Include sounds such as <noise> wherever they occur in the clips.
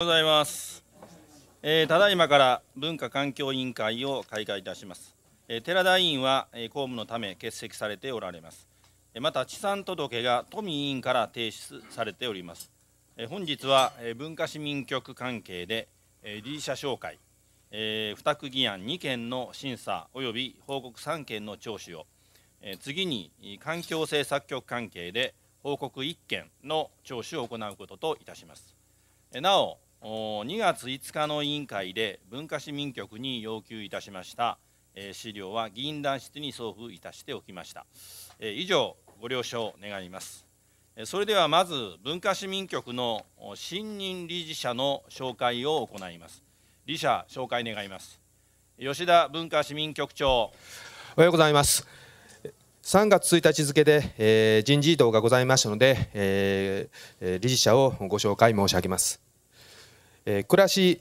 ございます、えー、ただいまから文化環境委員会を開会いたします、えー、寺田委員は、えー、公務のため欠席されておられます、えまた地産届が都民委員から提出されております、え本日は、え文化市民局関係で、え理事者紹介、え付託議案2件の審査及び報告3件の聴取を、え次に環境政策局関係で報告1件の聴取を行うことといたしますなお2月5日の委員会で文化市民局に要求いたしました、えー、資料は議員団室に送付いたしておきました、えー、以上ご了承願いますそれではまず文化市民局の新任理事者の紹介を行います理事者紹介願います吉田文化市民局長おはようございます3月1日付で、えー、人事異動がございましたので、えー、理事者をご紹介申し上げますえー、暮らし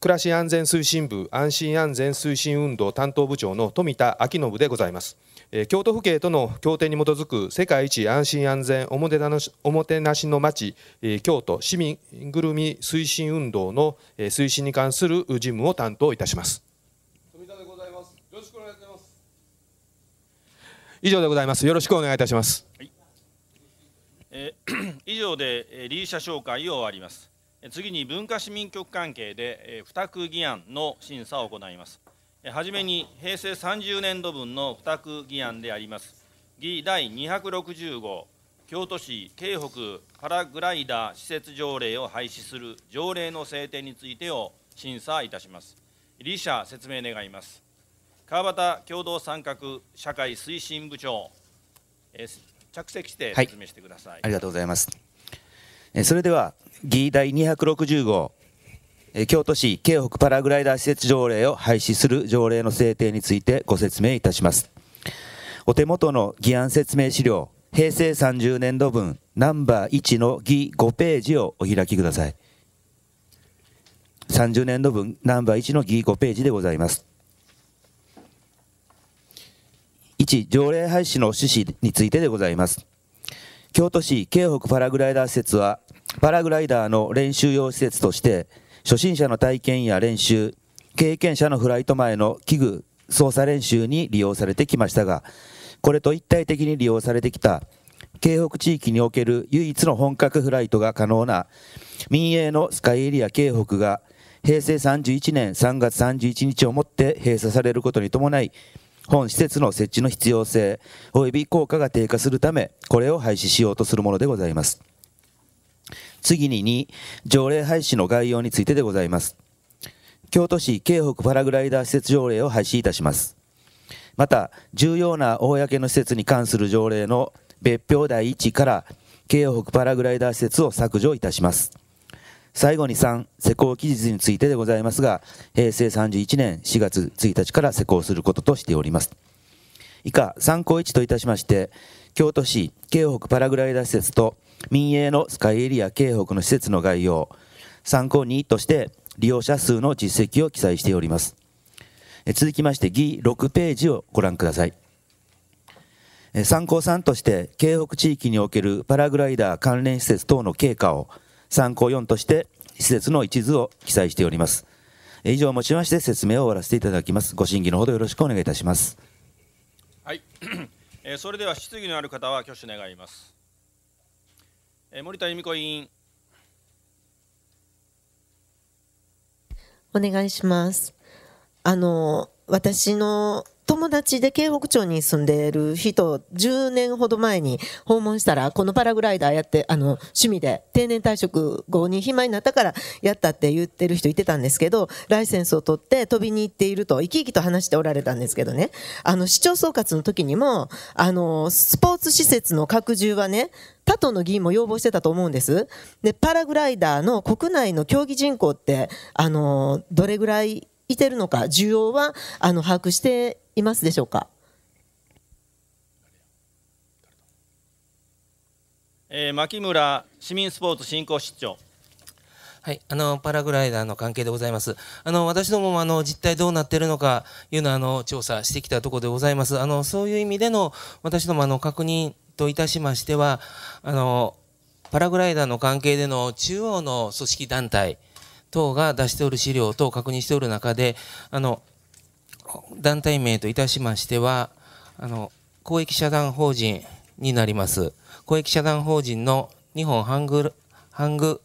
暮らし安全推進部安心安全推進運動担当部長の富田明信でございます、えー、京都府警との協定に基づく世界一安心安全おもてなしおもてなしの街、えー、京都市民ぐるみ推進運動の、えー、推進に関する事務を担当いたします富田でございますよろしくお願いします以上でございますよろしくお願いいたします、はい、えー、<clears throat> 以上で、えー、理事者紹介を終わります次に文化市民局関係で付託議案の審査を行います。はじめに平成30年度分の付託議案であります。議第260号、京都市京北パラグライダー施設条例を廃止する条例の制定についてを審査いたします。理者説明願います。川端共同参画社会推進部長、着席して説明してください。はい、ありがとうございます。それでは議第260号、京都市京北パラグライダー施設条例を廃止する条例の制定についてご説明いたします。お手元の議案説明資料、平成30年度分ナンバー1の議5ページをお開きください。30年度分ナンバー1の議5ページでございます。1、条例廃止の趣旨についてでございます。京都市京北パラグライダー施設はパラグライダーの練習用施設として、初心者の体験や練習、経験者のフライト前の器具、操作練習に利用されてきましたが、これと一体的に利用されてきた、京北地域における唯一の本格フライトが可能な民営のスカイエリア京北が平成31年3月31日をもって閉鎖されることに伴い本施設の設置の必要性及び効果が低下するためこれを廃止しようとするものでございます次に2、条例廃止の概要についてでございます。京都市京北パラグライダー施設条例を廃止いたします。また、重要な公の施設に関する条例の別表第1から京北パラグライダー施設を削除いたします。最後に3、施行期日についてでございますが、平成31年4月1日から施行することとしております。以下、参考1といたしまして、京都市京北パラグライダー施設と民営のスカイエリア京北の施設の概要、参考にとして利用者数の実績を記載しております。続きまして、議6ページをご覧ください。参考3として、京北地域におけるパラグライダー関連施設等の経過を、参考4として、施設の一図を記載しております。以上をもちまして説明を終わらせていただきます。ご審議のほどよろしくお願いいたします。はい。えそれでは質疑のある方は挙手願います。え森田由美子委員。お願いします。あの、私の友達で京北町に住んでいる人、10年ほど前に訪問したら、このパラグライダーやって、あの、趣味で定年退職後に暇になったからやったって言ってる人いてたんですけど、ライセンスを取って飛びに行っていると、生き生きと話しておられたんですけどね、あの、市長総括の時にも、あの、スポーツ施設の拡充はね、他党の議員も要望してたと思うんです。で、パラグライダーの国内の競技人口って、あの、どれぐらいいてるのか、需要はあの把握していますでしょうか。えー、牧村市民スポーツ振興室長。はい、あのパラグライダーの関係でございます。あの私どもあの実態どうなっているのかいうのあの調査してきたところでございます。あのそういう意味での私どもあの確認といたしましては、あのパラグライダーの関係での中央の組織団体等が出しておる資料等を確認しておる中で、あの団体名といたしましては、あの公益社団法人になります。公益社団法人の日本ハングハング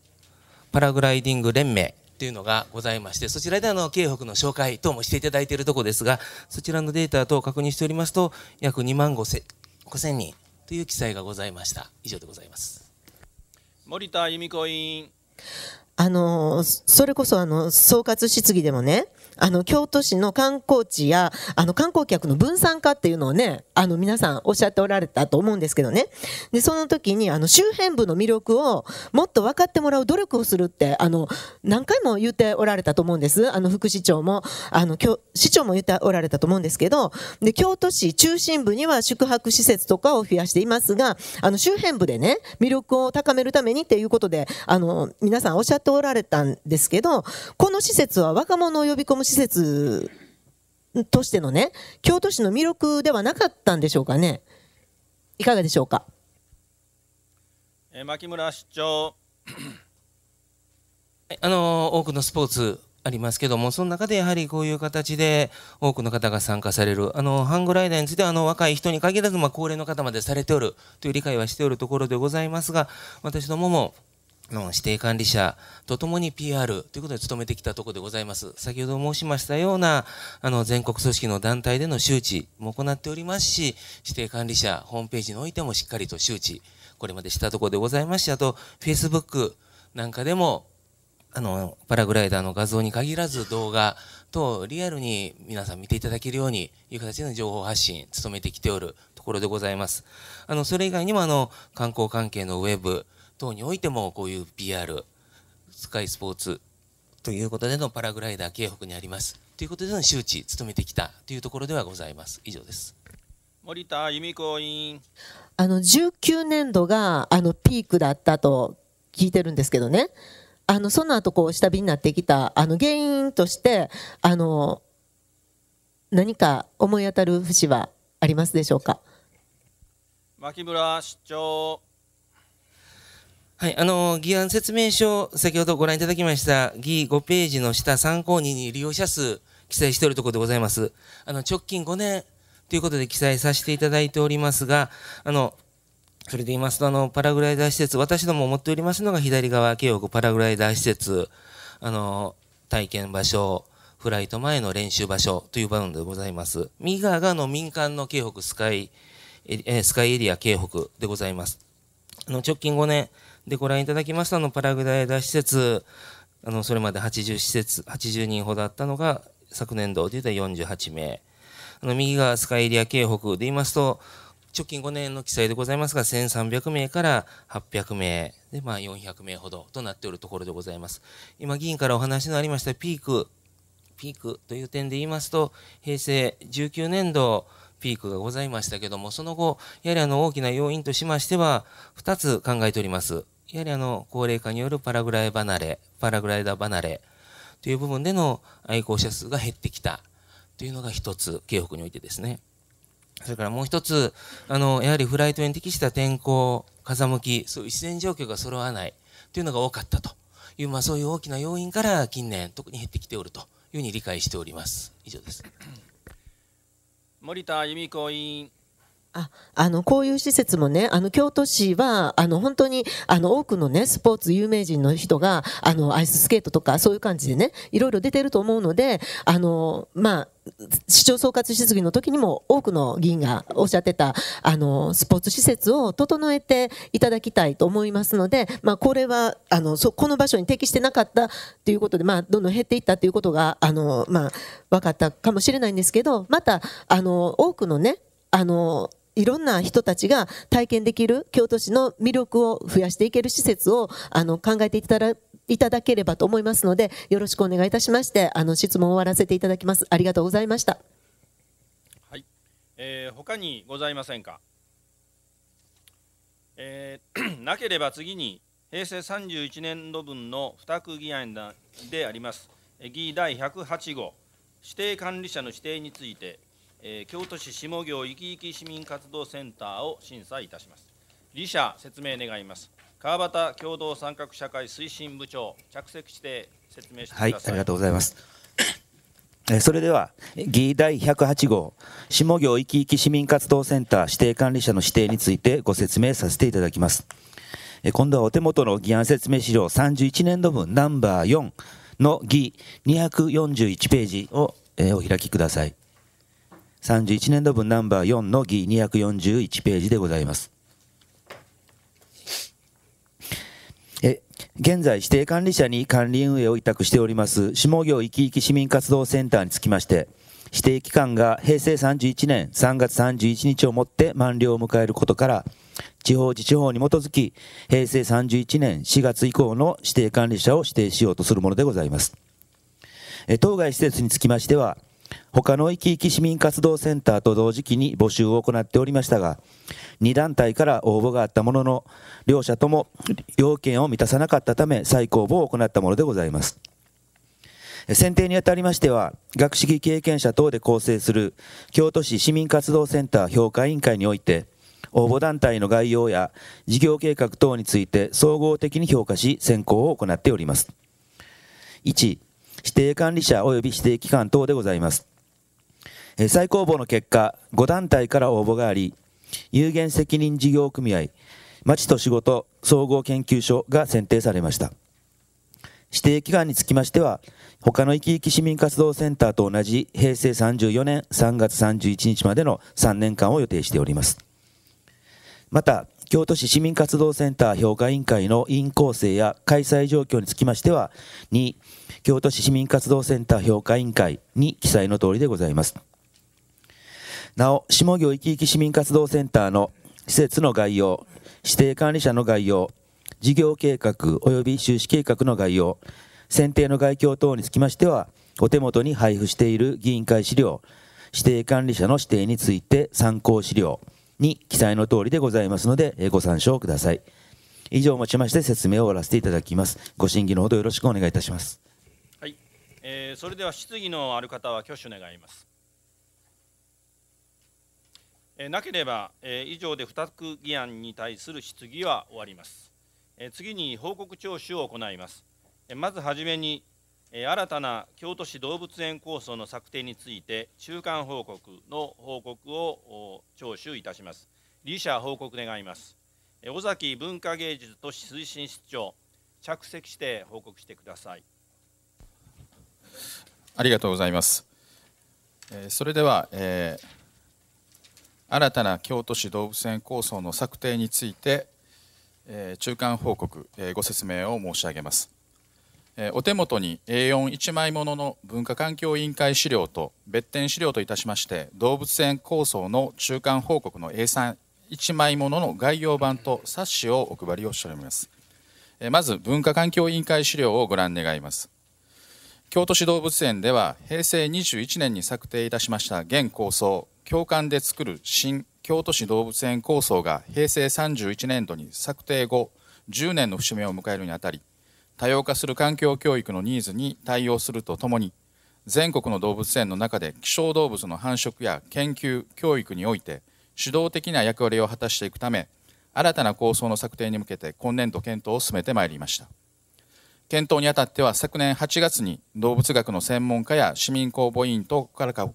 パラグライディング連盟というのがございまして、そちらであの京北の紹介等もしていただいているところですが、そちらのデータ等を確認しておりますと、約2万5千千人という記載がございました。以上でございます。森田由美子委員。あの、それこそあの、総括質疑でもね、あの京都市の観光地やあの観光客の分散化っていうのをねあの皆さんおっしゃっておられたと思うんですけどねでその時にあの周辺部の魅力をもっと分かってもらう努力をするってあの何回も言っておられたと思うんですあの副市長もあの市長も言っておられたと思うんですけどで京都市中心部には宿泊施設とかを増やしていますがあの周辺部でね魅力を高めるためにっていうことであの皆さんおっしゃっておられたんですけどこの施設は若者を呼び込む施設としてのね、京都市の魅力ではなかったんでしょうかね。いかがでしょうか。え牧村市長。<coughs> あの多くのスポーツありますけども、その中でやはりこういう形で多くの方が参加される、あの、ハングライダーについては、あの、若い人に限らず、まあ、高齢の方までされておるという理解はしておるところでございますが、私どもも、の指定管理者とともに PR ということで努めてきたところでございます。先ほど申しましたような、あの、全国組織の団体での周知も行っておりますし、指定管理者ホームページにおいてもしっかりと周知、これまでしたところでございますし、あと、Facebook なんかでも、あの、パラグライダーの画像に限らず動画等、リアルに皆さん見ていただけるように、いう形の情報発信、努めてきておるところでございます。あの、それ以外にも、あの、観光関係のウェブ、等においてもこういう PR スカイスポーツということでのパラグライダー京北にありますということでの周知努めてきたというところではございます以上です森田由美子委員あの19年度があのピークだったと聞いてるんですけどねあのその後こう下火になってきたあの原因としてあの何か思い当たる節はありますでしょうか牧村市長はい、あの、議案説明書、先ほどご覧いただきました、議5ページの下参考人に利用者数、記載しておるところでございます。あの、直近5年ということで記載させていただいておりますが、あの、それで言いますと、あの、パラグライダー施設、私ども持っておりますのが左側、京北パラグライダー施設、あの、体験場所、フライト前の練習場所という場面でございます。右側があの民間の京北スカイ、えスカイエリア京北でございます。あの、直近5年、で、ご覧いただきましたのパラグライダー施設、あの、それまで80施設、80人ほどあったのが、昨年度で言うと48名。あの、右がスカイエリア京北で言いますと、直近5年の記載でございますが、1300名から800名で、まあ、400名ほどとなっておるところでございます。今、議員からお話のありましたピーク、ピークという点で言いますと、平成19年度、ピークがございましたけども、その後、やはりあの大きな要因としましては、2つ考えております。やはりあの高齢化によるパラグライ離れ、パラグライダー離れという部分での愛好者数が減ってきたというのが一つ、京北においてですね。それからもう一つ、あの、やはりフライトに適した天候、風向き、そういう自然状況が揃わないというのが多かったという、まあそういう大きな要因から近年、特に減ってきておるというふうに理解しております。以上です。森田由美子委員。ああのこういう施設もねあの京都市はあの本当にあの多くの、ね、スポーツ有名人の人があのアイススケートとかそういう感じでねいろいろ出てると思うのであの、まあ、市長総括質疑の時にも多くの議員がおっしゃってたあのスポーツ施設を整えていただきたいと思いますので、まあ、これはあのそこの場所に適してなかったということで、まあ、どんどん減っていったということがあの、まあ、分かったかもしれないんですけどまたあの多くのねあのいろんな人たちが体験できる京都市の魅力を増やしていける施設をあの考えていただいただければと思いますので、よろしくお願いいたしまして、あの質問を終わらせていただきます。ありがとうございました。はい、えー、他にございませんか。えー、<clears throat> なければ次に平成31年度分の付託議案であります議第108号指定管理者の指定についてえー、京都市下行いきいき市民活動センターを審査いたします理者説明願います川端共同参画社会推進部長着席して説明してくださいはいありがとうございますそれでは、議第108号、下行いきいき市民活動センター指定管理者の指定についてご説明させていただきます。今度はお手元の議案説明資料31年度分ナンバー4の議241ページをお開きください。31年度分ナンバー4の議241ページでございます。え現在、指定管理者に管理運営を委託しております、下行いきいき市民活動センターにつきまして、指定期間が平成31年3月31日をもって満了を迎えることから、地方自治法に基づき、平成31年4月以降の指定管理者を指定しようとするものでございます。当該施設につきましては、他の生き生き市民活動センターと同時期に募集を行っておりましたが、2団体から応募があったものの、両者とも要件を満たさなかったため、再公募を行ったものでございます。選定にあたりましては、学識経験者等で構成する京都市市民活動センター評価委員会において、応募団体の概要や事業計画等について総合的に評価し、選考を行っております。1、指定管理者及び指定機関等でございます。最高峰の結果、5団体から応募があり、有限責任事業組合、町と仕事総合研究所が選定されました。指定期間につきましては、他のいきいき市民活動センターと同じ平成34年3月31日までの3年間を予定しております。また、京都市市民活動センター評価委員会の委員構成や開催状況につきましては、2、京都市市民活動センター評価委員会に記載の通りでございます。なお、下行生き生き市民活動センターの施設の概要、指定管理者の概要、事業計画及び収支計画の概要、選定の概況等につきましては、お手元に配布している議員会資料、指定管理者の指定について参考資料に記載の通りでございますので、ご参照ください。以上をもちまして説明を終わらせていただきます。ご審議のほどよろしくお願いいたします。えー、それでは質疑のある方は挙手願います。えー、なければ、えー、以上で2区議案に対する質疑は終わります。えー、次に報告聴取を行います。えー、まずはじめに、えー、新たな京都市動物園構想の策定について、中間報告の報告を聴取いたします。理事報告願います。尾崎文化芸術都市推進室長、着席して報告してください。ありがとうございます。それでは、えー、新たな京都市動物園構想の策定について、えー、中間報告、えー、ご説明を申し上げます。お手元に A41 枚ものの文化環境委員会資料と別点資料といたしまして動物園構想の中間報告の A31 枚ものの概要版と冊子をお配りをしておりますまず文化環境委員会資料をご覧願います京都市動物園では平成21年に策定いたしました現構想共感で作る新京都市動物園構想が平成31年度に策定後10年の節目を迎えるにあたり多様化する環境教育のニーズに対応するとともに全国の動物園の中で希少動物の繁殖や研究教育において主導的な役割を果たしていくため新たな構想の策定に向けて今年度検討を進めてまいりました。検討にあたっては昨年8月に動物学の専門家や市民公募委員等からか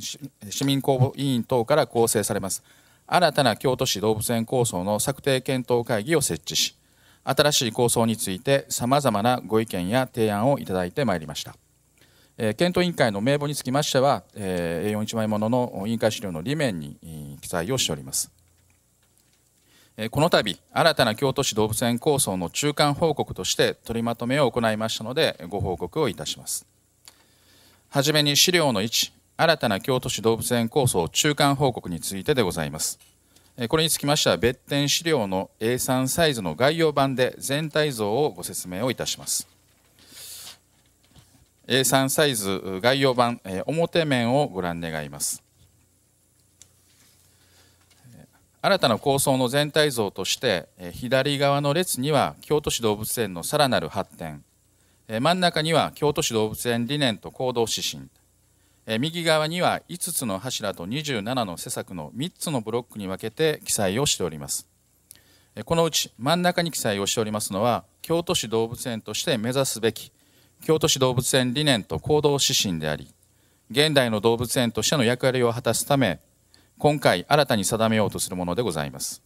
市民公募委員等から構成されます新たな京都市動物園構想の策定検討会議を設置し新しい構想についてさまざまなご意見や提案をいただいてまいりました、えー、検討委員会の名簿につきましては、えー、A41 枚ものの委員会資料の裏面に記載をしておりますこの度新たな京都市動物園構想の中間報告として取りまとめを行いましたのでご報告をいたしますはじめに資料の1新たな京都市動物園構想中間報告についてでございますこれにつきましては別店資料の A3 サイズの概要版で全体像をご説明をいたします A3 サイズ概要版表面をご覧願います新たな構想の全体像として左側の列には京都市動物園のさらなる発展真ん中には京都市動物園理念と行動指針右側には5つの柱と27の施策の3つのブロックに分けて記載をしておりますこのうち真ん中に記載をしておりますのは京都市動物園として目指すべき京都市動物園理念と行動指針であり現代の動物園としての役割を果たすため今回新たに定めようとするものでございます。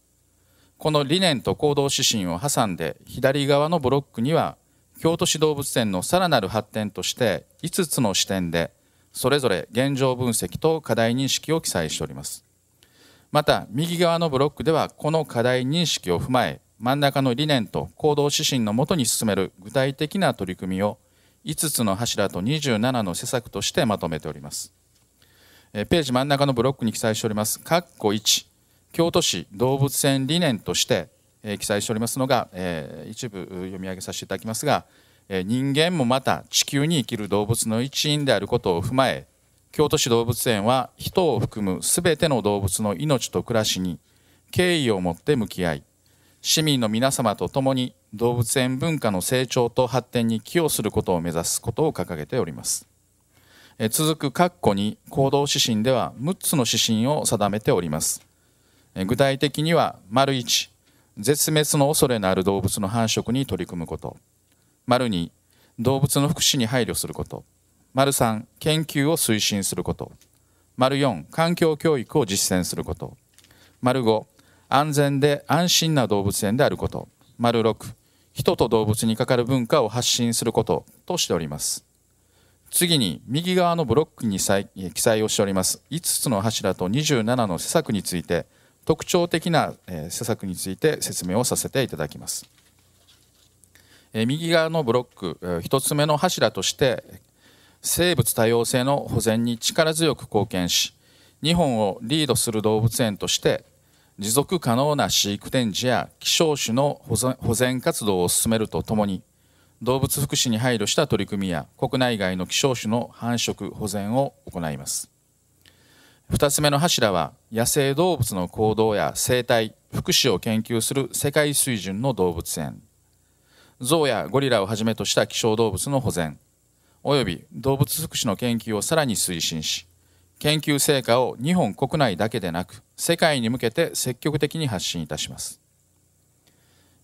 この理念と行動指針を挟んで左側のブロックには京都市動物園のさらなる発展として5つの視点でそれぞれ現状分析と課題認識を記載しておりますまた右側のブロックではこの課題認識を踏まえ真ん中の理念と行動指針のもとに進める具体的な取り組みを5つの柱と27の施策としてまとめておりますページ真ん中のブロックに記載しております、括弧1、京都市動物園理念として、え記載しておりますのが、え一部読み上げさせていただきますが、え人間もまた地球に生きる動物の一員であることを踏まえ、京都市動物園は人を含む全ての動物の命と暮らしに敬意を持って向き合い、市民の皆様と共に動物園文化の成長と発展に寄与することを目指すことを掲げております。続く括弧に行動指針では6つの指針を定めております具体的には丸1絶滅の恐れのある動物の繁殖に取り組むこと丸2動物の福祉に配慮すること丸3研究を推進すること丸4環境教育を実践すること丸5安全で安心な動物園であること丸6人と動物にかかる文化を発信することとしております次に右側のブロックに記載をしております5つの柱と27の施策について特徴的な施策について説明をさせていただきます右側のブロック1つ目の柱として生物多様性の保全に力強く貢献し日本をリードする動物園として持続可能な飼育展示や希少種の保全活動を進めるとともに動物福祉に配慮した取り組みや国内外の希少種の繁殖保全を行います2つ目の柱は野生動物の行動や生態福祉を研究する世界水準の動物園ゾウやゴリラをはじめとした希少動物の保全および動物福祉の研究をさらに推進し研究成果を日本国内だけでなく世界に向けて積極的に発信いたします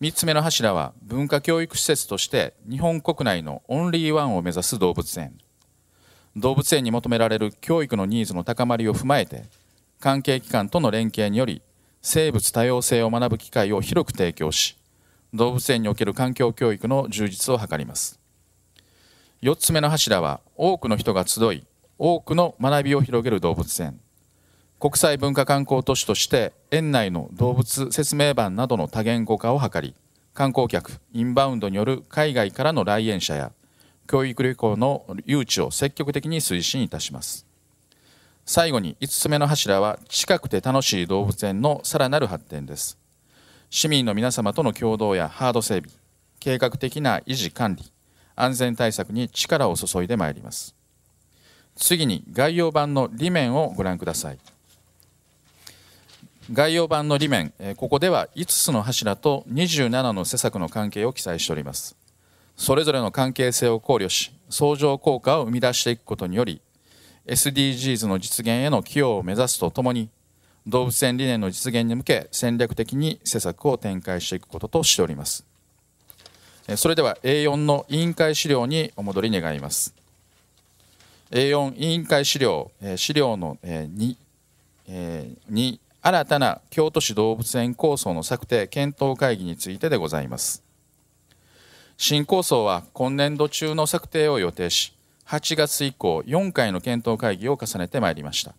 3つ目の柱は文化教育施設として日本国内のオンリーワンを目指す動物園動物園に求められる教育のニーズの高まりを踏まえて関係機関との連携により生物多様性を学ぶ機会を広く提供し動物園における環境教育の充実を図ります4つ目の柱は多くの人が集い多くの学びを広げる動物園国際文化観光都市として園内の動物説明版などの多言語化を図り観光客インバウンドによる海外からの来園者や教育旅行の誘致を積極的に推進いたします最後に5つ目の柱は近くて楽しい動物園のさらなる発展です市民の皆様との共同やハード整備計画的な維持管理安全対策に力を注いでまいります次に概要版の理面をご覧ください概要版の理面、ここでは5つの柱と27の施策の関係を記載しております。それぞれの関係性を考慮し、相乗効果を生み出していくことにより、SDGs の実現への寄与を目指すとともに、動物園理念の実現に向け戦略的に施策を展開していくこととしております。それでは A4 の委員会資料にお戻り願います。A4 委員会資料、資料の2、2新たな京都市動物園構想の策定検討会議についてでございます新構想は今年度中の策定を予定し8月以降4回の検討会議を重ねてまいりました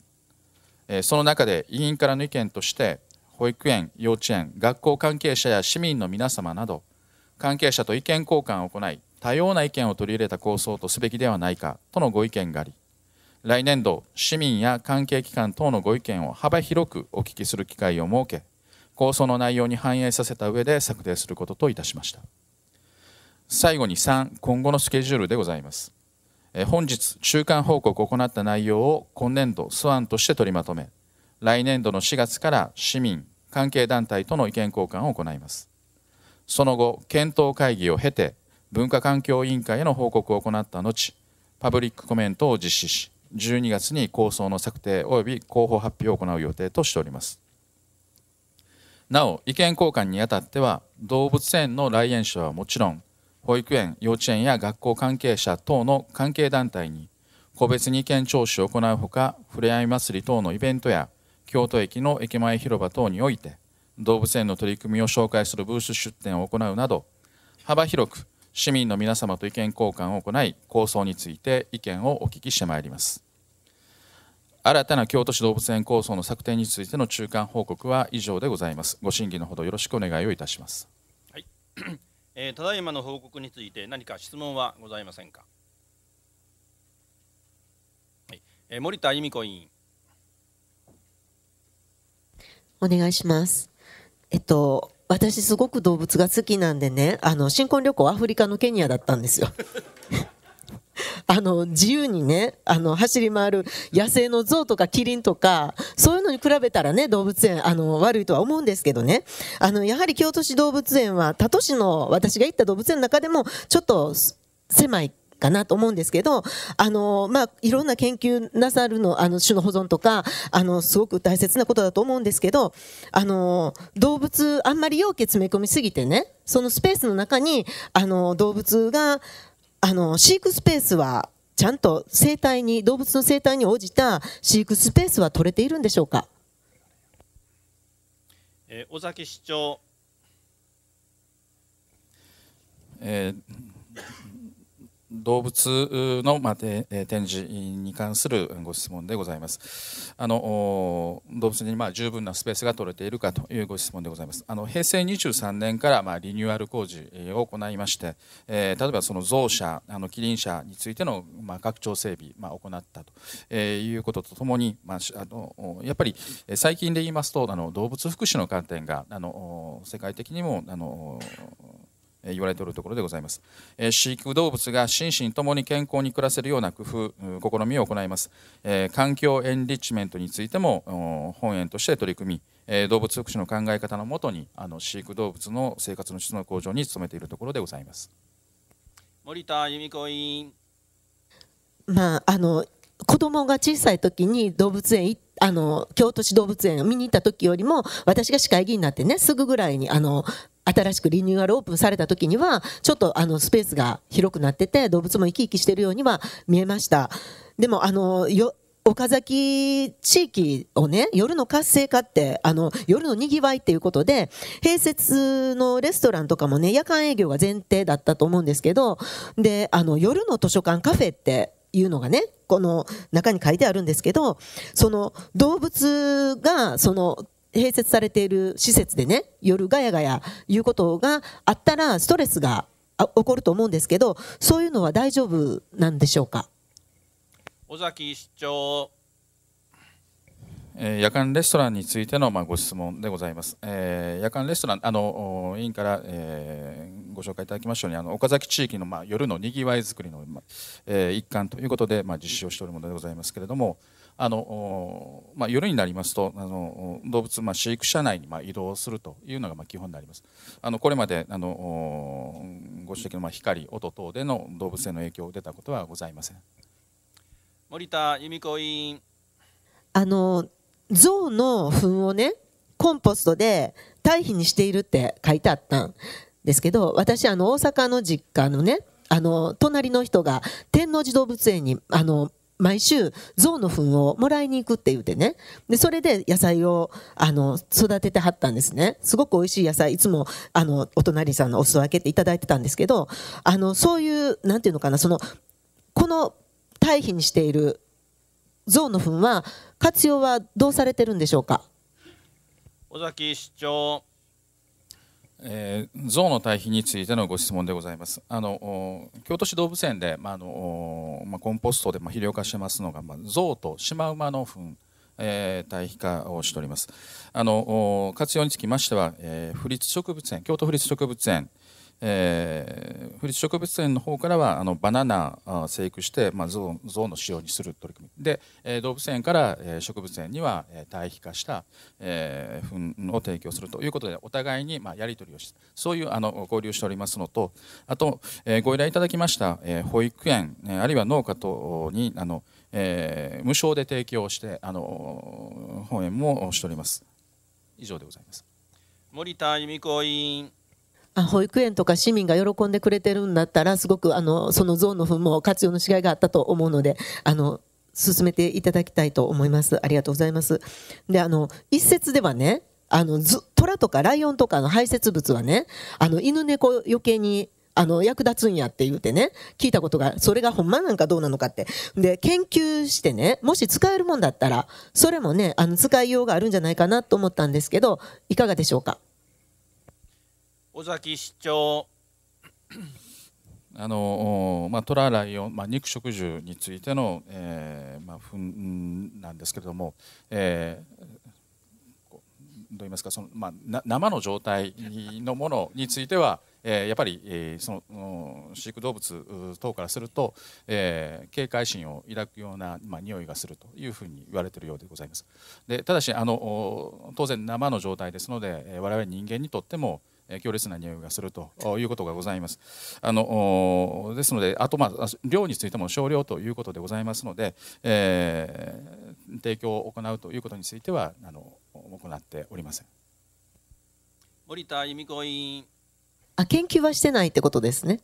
その中で委員からの意見として保育園幼稚園学校関係者や市民の皆様など関係者と意見交換を行い多様な意見を取り入れた構想とすべきではないかとのご意見があり来年度市民や関係機関等のご意見を幅広くお聞きする機会を設け構想の内容に反映させた上で策定することといたしました最後に3今後のスケジュールでございます本日中間報告を行った内容を今年度素案として取りまとめ来年度の4月から市民関係団体との意見交換を行いますその後検討会議を経て文化環境委員会への報告を行った後パブリックコメントを実施し12月に構想の策定及び広報発表を行う予定としておりますなお意見交換にあたっては動物園の来園者はもちろん保育園幼稚園や学校関係者等の関係団体に個別に意見聴取を行うほかふれあい祭り等のイベントや京都駅の駅前広場等において動物園の取り組みを紹介するブース出展を行うなど幅広く市民の皆様と意見交換を行い構想について意見をお聞きしてまいります新たな京都市動物園構想の策定についての中間報告は以上でございますご審議のほどよろしくお願いをいたします、はいえー、ただいまの報告について何か質問はございませんか、はいえー、森田由美子委員お願いしますえっと私すごく動物が好きなんでねあの新婚旅行アフリカのケニアだったんですよ <laughs> あの自由にねあの走り回る野生のウとかキリンとかそういうのに比べたらね動物園あの悪いとは思うんですけどねあのやはり京都市動物園は他都市の私が行った動物園の中でもちょっと狭いかなと思うんですけど、あの、まあ、いろんな研究なさるの、あの、種の保存とか、あの、すごく大切なことだと思うんですけど、あの、動物、あんまり容器詰め込みすぎてね、そのスペースの中に、あの、動物が、あの、飼育スペースは、ちゃんと生態に、動物の生態に応じた飼育スペースは取れているんでしょうか。えー、尾崎市長。えー動物の、ま展示に関するご質問でございます。あの動物にま十分なスペースが取れているかというご質問でございます。あの平成23年からまリニューアル工事を行いまして、え例えばそのゾ車、あのキリン車についてのま拡張整備ま行ったと、えいうこととともに、まあのやっぱり最近で言いますとあの動物福祉の観点があの世界的にもあの言われておるところでございます。飼育動物が心身ともに健康に暮らせるような工夫、試みを行います。環境エンリッチメントについても本園として取り組み、動物福祉の考え方のもとにあの飼育動物の生活の質の向上に努めているところでございます。森田由美子委員。まああの子供が小さい時に動物園行ってあの京都市動物園を見に行った時よりも私が市会議員になってねすぐぐらいにあの新しくリニューアルオープンされた時にはちょっとあのスペースが広くなってて動物も生き生きしてるようには見えましたでもあの岡崎地域をね夜の活性化ってあの夜のにぎわいっていうことで併設のレストランとかもね夜間営業が前提だったと思うんですけどであの夜の図書館カフェっていうのがねこの中に書いてあるんですけどその動物がその併設されている施設でね夜ガヤガヤいうことがあったらストレスが起こると思うんですけどそういうのは大丈夫なんでしょうか尾崎市長え夜間レストランについてのまご質問でございます。えー、夜間レストランあの委員から、えー、ご紹介いただきましたようにあの岡崎地域のま夜のにぎわいづくりの、まえー、一環ということでま実施をしておるものでございますけれども、あのまあ、夜になりますとあの動物、まあ、飼育舎内にまあ移動するというのがまあ基本になりますあのこれまであのご指摘のまあ光音等での動物への影響を出たことはございません森田由美子委員あの象の糞をねコンポストで堆肥にしているって書いてあったんですけど私あの大阪の実家のねあの隣の人が天王寺動物園にあの毎週象の糞をもらいに行くって言うてねでそれで野菜をあの育ててはったんですねすごく美味しい野菜いつもあのお隣さんのお裾分けていただいてたんですけどあのそういうなんていうのかなそのこの堆肥にしている象の糞は活用はどうされてるんでしょうか尾崎市長えー、象の堆肥についてのご質問でございます。あの京都市動物園で、まあのまあ、コンポストでま肥料化してますのが、まあ、象とシマウマの糞、えー、堆肥化をしております。あの活用につきましては、えー、府立植物園京都府立植物園、えー、不立植物園の方からはあのバナナ生育して、まあ、ゾウゾウの使用にする取り組みで、えー、動物園から、えー、植物園には、えー、堆肥化した、えー、糞を提供するということでお互いに、まあ、やり取りをしてそういうあの交流しておりますのとあと、えー、ご依頼いただきました、えー、保育園、えー、あるいは農家等にあの、えー、無償で提供してあの本園もしております。以上でございます森田由美子委員保育園とか市民が喜んでくれてるんだったら、すごくあのそのゾーンの分も活用のしがいがあったと思うので、あの進めていただきたいと思います。ありがとうございます。で、あの一節ではね、あの虎とかライオンとかの排泄物はね、あの犬猫余計にあの、役立つんやって言うてね、聞いたことが、それがほんまなんかどうなのかって。で、研究してね、もし使えるもんだったら、それもね、あの、使いようがあるんじゃないかなと思ったんですけど、いかがでしょうか尾崎市長 <coughs> あのまあ、トラライオン、まあ、肉食獣についての、えーまあ、ふんなんですけれども、えー、どう言いますかその、まあ、生の状態のものについては、えー、やっぱり、えー、その飼育動物等からすると、えー、警戒心を抱くような、まあ、匂いがするというふうに言われているようでございます。でただしあの当然生の状態ですので我々人間にとっても、強烈な匂いがするということがございます。あのですのであと、まあ、量についても少量ということでございますので、えー、提供を行うということについてはあの行っておりません森田由美子委員あ研究はしてないってことですね。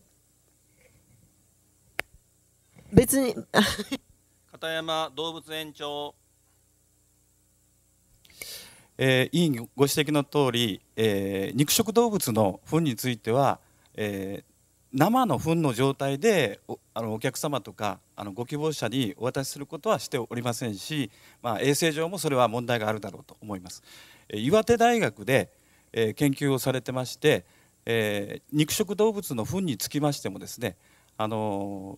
別に <laughs> 片山動物園長えー、委員ご指摘の通り、えー、肉食動物の糞については、えー、生の糞の状態でおあのお客様とかあのご希望者にお渡しすることはしておりませんし、まあ、衛生上もそれは問題があるだろうと思います。えー、岩手大学で、えー、研究をされてまして、えー、肉食動物の糞につきましてもですね、あの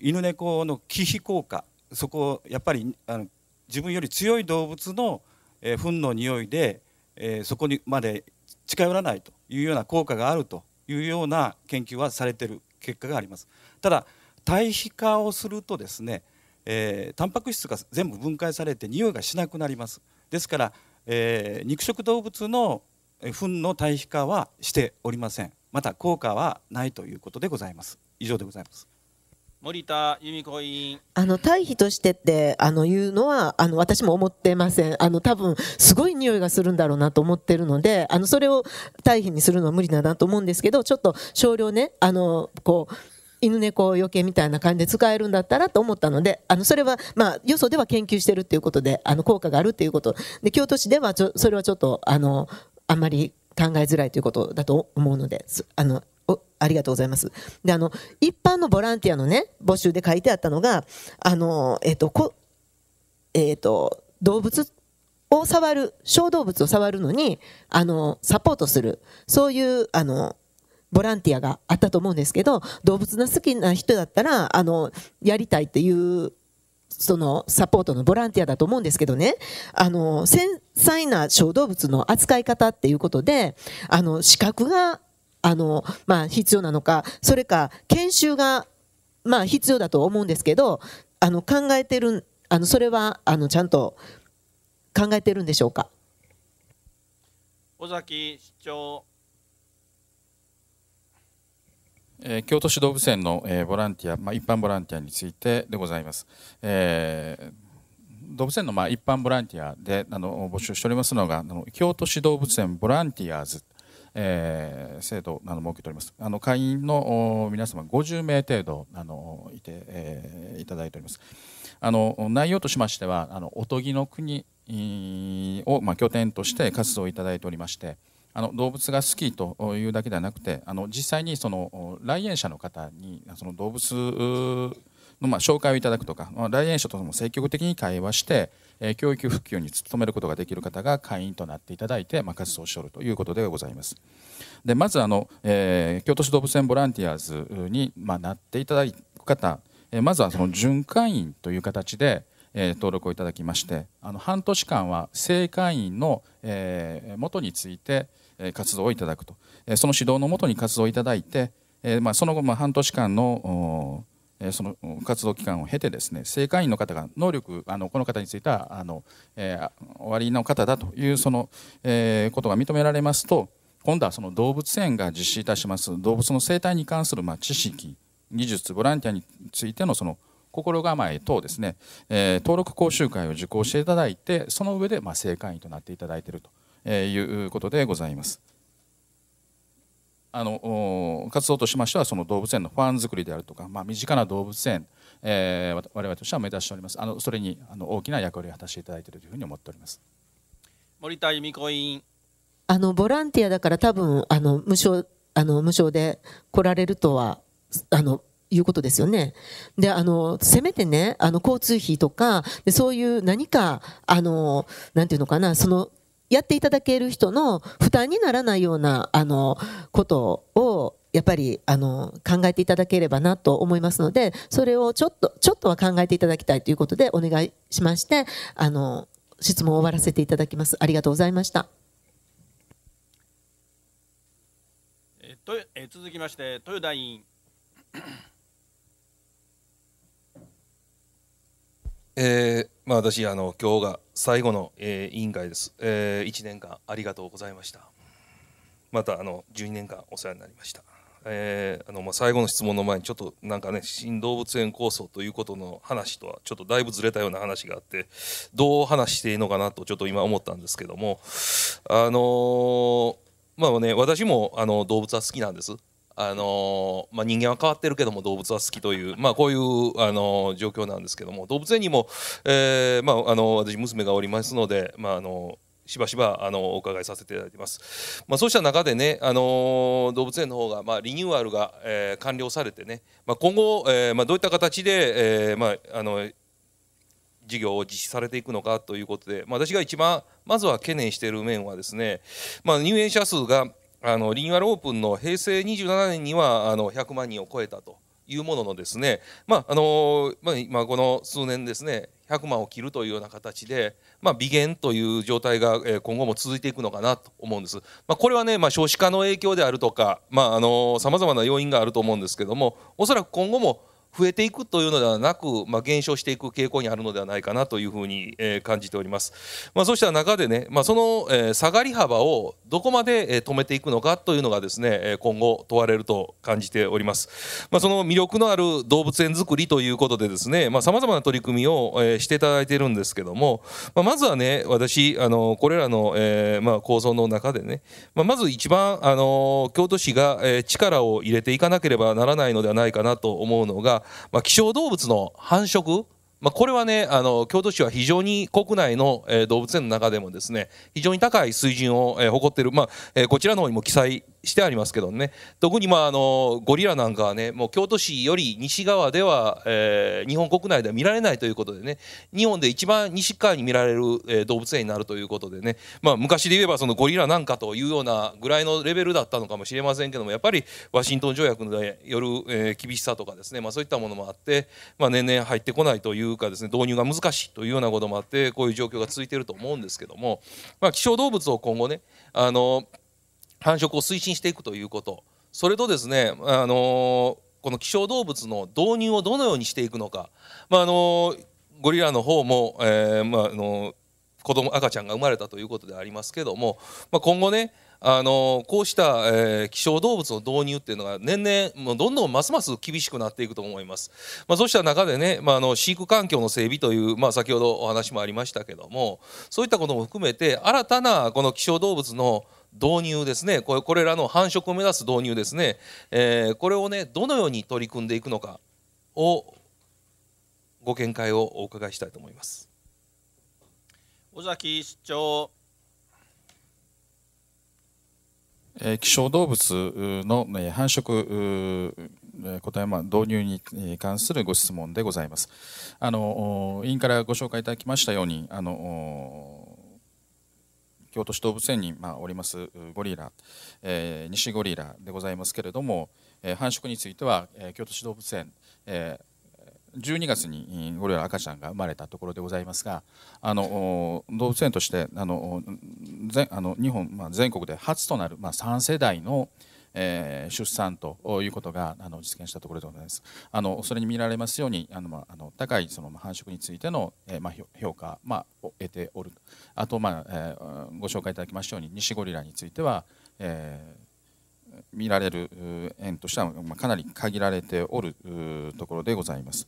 犬猫の忌避効果そこやっぱりあの自分より強い動物の、えー、糞の匂いでえー、そこにまで近寄らないというような効果があるというような研究はされてる結果があります。ただ対比化をするとですね、えー、タンパク質が全部分解されて匂いがしなくなります。ですから、えー、肉食動物の糞の堆肥化はしておりませんまた効果はないということでございます以上でございます森田由美子委員あの対比としてってあのいうのはあの私も思ってませんあの多分すごい匂いがするんだろうなと思ってるのであのそれを対比にするのは無理だなと思うんですけどちょっと少量ねあのこう犬猫よけみたいな感じで使えるんだったらと思ったのであのそれは、まあ、よそでは研究してるっていうことであの効果があるっていうことで京都市ではそれはちょっとあのあんまり考えづらいということだと思うのであのありがとうございます。で、あの、一般のボランティアのね、募集で書いてあったのが、あの、えっ、ー、と、こ、えっ、ー、と、動物を触る、小動物を触るのに、あの、サポートする、そういう、あの、ボランティアがあったと思うんですけど、動物の好きな人だったら、あの、やりたいっていうそのサポートのボランティアだと思うんですけどね、あの、繊細な小動物の扱い方っていうことで、あの、資格があの、まあ、必要なのか、それか、研修が、まあ、必要だと思うんですけど、あの、考えてる、あの、それは、あの、ちゃんと考えてるんでしょうか。尾崎市長。えー、京都市動物園の、えー、ボランティア、まあ、一般ボランティアについてでございます。えー、動物園のまあ一般ボランティアであの募集しておりますのがあの京都市動物園ボランティアーズえー、制度あの設けております。あの会員の皆様50名程度あのいて、えー、いただいております。あの内容としましてはあのおとぎの国をまあ拠点として活動をいただいておりまして。あの動物が好きというだけではなくてあの実際にその来園者の方にその動物のまあ紹介をいただくとか、ま来園者とも積極的に会話してえ教育普及に努めることができる方が会員となっていただいて、まあ、活動しておるということでございます。でまずあの、えー、京都市動物園ボランティアーズに、まあ、なっていただく方、えまずはその準会員という形で、えー、登録をいただきましてあの半年間は正会員の、えー、元について活動をいただくと、えその指導のもとに活動をいただいて、えまあ、その後、まあ、半年間のその活動期間を経てですね正会員の方が能力あのこの方についてはあの、えー、終わりの方だというその、えー、ことが認められますと今度はその動物園が実施いたします動物の生態に関する、まあ、知識技術ボランティアについてのその心構え等ですね、えー、登録講習会を受講していただいてその上で、まあ、正会員となっていただいているということでございます。あの活動としましてはその動物園のファン作りであるとか、まあ、身近な動物園、えー、我々としては目指しておりますあのそれにあの大きな役割を果たしていただいているというふうに思っております森田由美子委員あのボランティアだから多分あの無償あの無償で来られるとはあのいうことですよね。で、あの、せめてね、あの、交通費とか、でそういう何か、あの、なんていうのかな、そのやっていただける人の負担にならないようなあのことをやっぱりあの考えていただければなと思いますのでそれをちょっとちょっとは考えていただきたいということでお願いしましてあの質問を終わらせていただきますありがとうございました。えっとえ続きまして豊田委員。えーまあ、私あの今日が最後の、えー、委員会です、えー、1年間ありがとうございましたまたあの12年間お世話になりました、えー、あのまあ、最後の質問の前にちょっとなんかね新動物園構想ということの話とはちょっとだいぶずれたような話があってどう話していいのかなとちょっと今思ったんですけどもあのまあね私もあの動物は好きなんですあのまあ、人間は変わってるけども動物は好きという、まあ、こういう、あの状況なんですけども動物園にも、えーまあ、あの私娘がおりますので、まあ、あのしばしばあのお伺いさせていただいてます。まあ、そうした中でね、あの動物園の方がまあリニューアルが、えー、完了されてね、まあ、今後、えー、まあどういった形で、えー、まああの事業を実施されていくのかということで、まあ、私が一番まずは懸念している面はですね、まあ、入園者数があのリニューアルオープンの平成27年にはあの100万人を超えたというもののですね、まああのまあ、今この数年ですね100万を切るというような形で、まあ、微減という状態が今後も続いていくのかなと思うんです。まあ、これはね、まあ、少子化の影響であるとか、まあ、あのな要因があると思うんですけども、おそらく今後も増えていくというのではなく、まあ、減少していく傾向にあるのではないかなというふうに、え感じております。まあ、そうした中でね、まあ、その、え下がり幅をどこまで止めていくのかというのがですね今後問われると感じております、まあ、その魅力のある動物園づくりということでですねさまざ、まな取り組みをしていただいているんですけども、まあ、まずはね私あのこれらの、えー、まあ、構想の中でね、まあ、まず一番あの京都市が力を入れていかなければならないのではないかなと思うのが、まあ、希少動物の繁殖まあ、これはねあの京都市は非常に国内の、えー、動物園の中でもですね非常に高い水準を、えー、誇っている、まあえー、こちらの方にも記載してありますけどね特にまああのゴリラなんかはねもう京都市より西側では、えー、日本国内では見られないということでね日本で一番西側に見られる、えー、動物園になるということでね、まあ、昔で言えばそのゴリラなんかというようなぐらいのレベルだったのかもしれませんけどもやっぱりワシントン条約による、えー、厳しさとかですね、まあ、そういったものもあって、まあ、年々入ってこないというかですね導入が難しいというようなこともあってこういう状況が続いていると思うんですけども、まあ、希少動物を今後ねあの繁殖を推進していくということそれとですね、あのこの希少動物の導入をどのようにしていくのか、まあ、あのゴリラの方も、えーまあ、あの子供赤ちゃんが生まれたということでありますけども、まあ、今後ねあのこうした、えー、希少動物の導入っていうのが年々もうどんどんますます厳しくなっていくと思います、まあ、そうした中でね、まあ、あの飼育環境の整備という、まあ、先ほどお話もありましたけどもそういったことも含めて新たなこの希少動物の導入ですねこれこれらの繁殖を目指す導入ですね、えー、これをねどのように取り組んでいくのかをご見解をお伺いしたいと思います。尾崎市長希少動物の繁殖答えま導入に関するご質問でございます。あの委員からご紹介いただきましたようにあの京都市動物園に、まあ、おりますゴリラ、えー、西ゴリラでございますけれども、えー、繁殖については、えー、京都市動物園、えー12月にゴリラ赤ちゃんが生まれたところでございますがあの動物園としてあのぜあの日本、まあ、全国で初となる、まあ、3世代の、えー、出産ということがあの実現したところでございます。あのそれに見られますようにあの、まあ、の高いその繁殖についての、えー、まあ、評価、まあ、を得ておるあと、まあえー、ご紹介いただきましたようにニシゴリラについては、えー見られる園としてはかなり限られておるところでございます。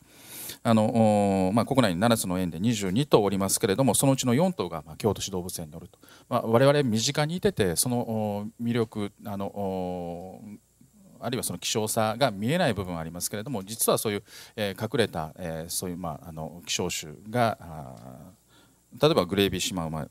あの、まあ、国内に7つの園で22頭おりますけれどもそのうちの4頭が、まあ、京都市動物園におると、まあ、我々身近にいててその魅力あのあるいはその希少さが見えない部分はありますけれども実はそういう、えー、隠れた、えー、そういう、まあ、あの希少種があ例えばグレービー島馬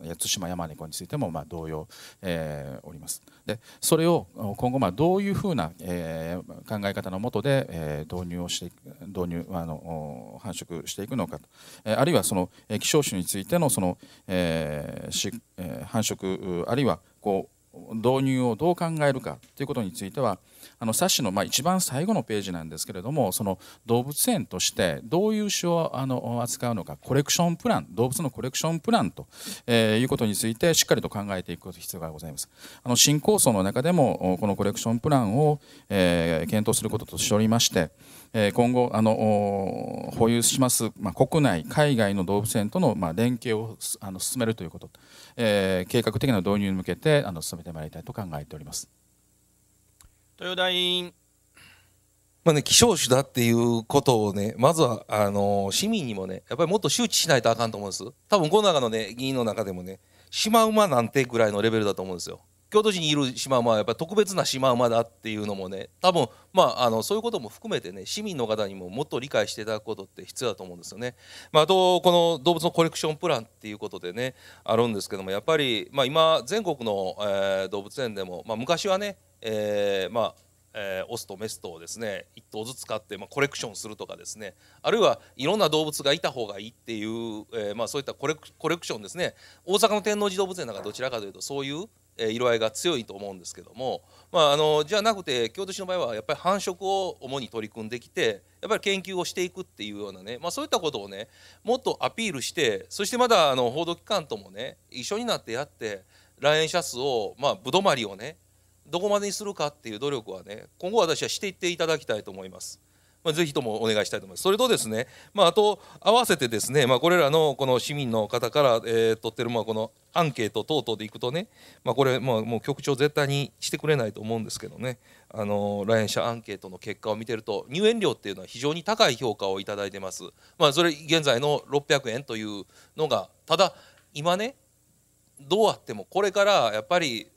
対馬山猫についてもまあ同様、えー、おりますでそれを今後まあどういうふうな、えー、考え方のもとで、えー、導入をして導入あの繁殖していくのかと、えー、あるいはその希少種についてのその、えーしえー、繁殖あるいはこう導入をどう考えるかということについては、あの冊子のまあ一番最後のページなんですけれどもその動物園としてどういう種をあの扱うのかコレクションプラン動物のコレクションプランと、えー、いうことについてしっかりと考えていく必要がございますあの新構想の中でもこのコレクションプランを、えー、検討することとしておりまして、え今後あの保有します、まあ、国内海外の動物園とのまあ連携をあの進めるということ、えー、計画的な導入に向けてあの進めてまいりたいと考えております。豊田委員。まあね、希少種だっていうことをね、まずは、あのー、市民にもね、やっぱりもっと周知しないとあかんと思うんです。多分、この中のね、議員の中でもね、シマウマなんてぐらいのレベルだと思うんですよ。京都市にいるシマウマはやっぱり特別なシマウマだっていうのもね、多分、まあ、あの、そういうことも含めてね、市民の方にももっと理解していただくことって必要だと思うんですよね。まあ、あと、この動物のコレクションプランっていうことでね、あるんですけども、やっぱり、まあ、今、全国の、えー、動物園でも、まあ、昔はね、えー、まあえー、オスとメスとですね一頭ずつ飼って、まあ、コレクションするとかですねあるいはいろんな動物がいた方がいいっていう、えー、まあ、そういったコレクションですね大阪の天王寺動物園なんかどちらかというとそういう色合いが強いと思うんですけども、まあ、あのじゃなくて京都市の場合はやっぱり繁殖を主に取り組んできてやっぱり研究をしていくっていうようなね、まあ、そういったことをねもっとアピールしてそしてまだあの報道機関ともね一緒になってやって来園者数をまあぶどまりをねどこまでにするかっていう努力はね今後私はしていっていただきたいと思います。まあ、ぜひともお願いしたいと思います。それとですね、まあ、あと合わせてですね、まあ、これらのこの市民の方から、えー、取ってるまあこのアンケート等々でいくとね、まあ、これ、もう局長絶対にしてくれないと思うんですけどね、あの来園者アンケートの結果を見てると入園料っていうのは非常に高い評価をいただいてます。まあ、それ現在の600円というのがただ今ねどうあってもこれからやっぱり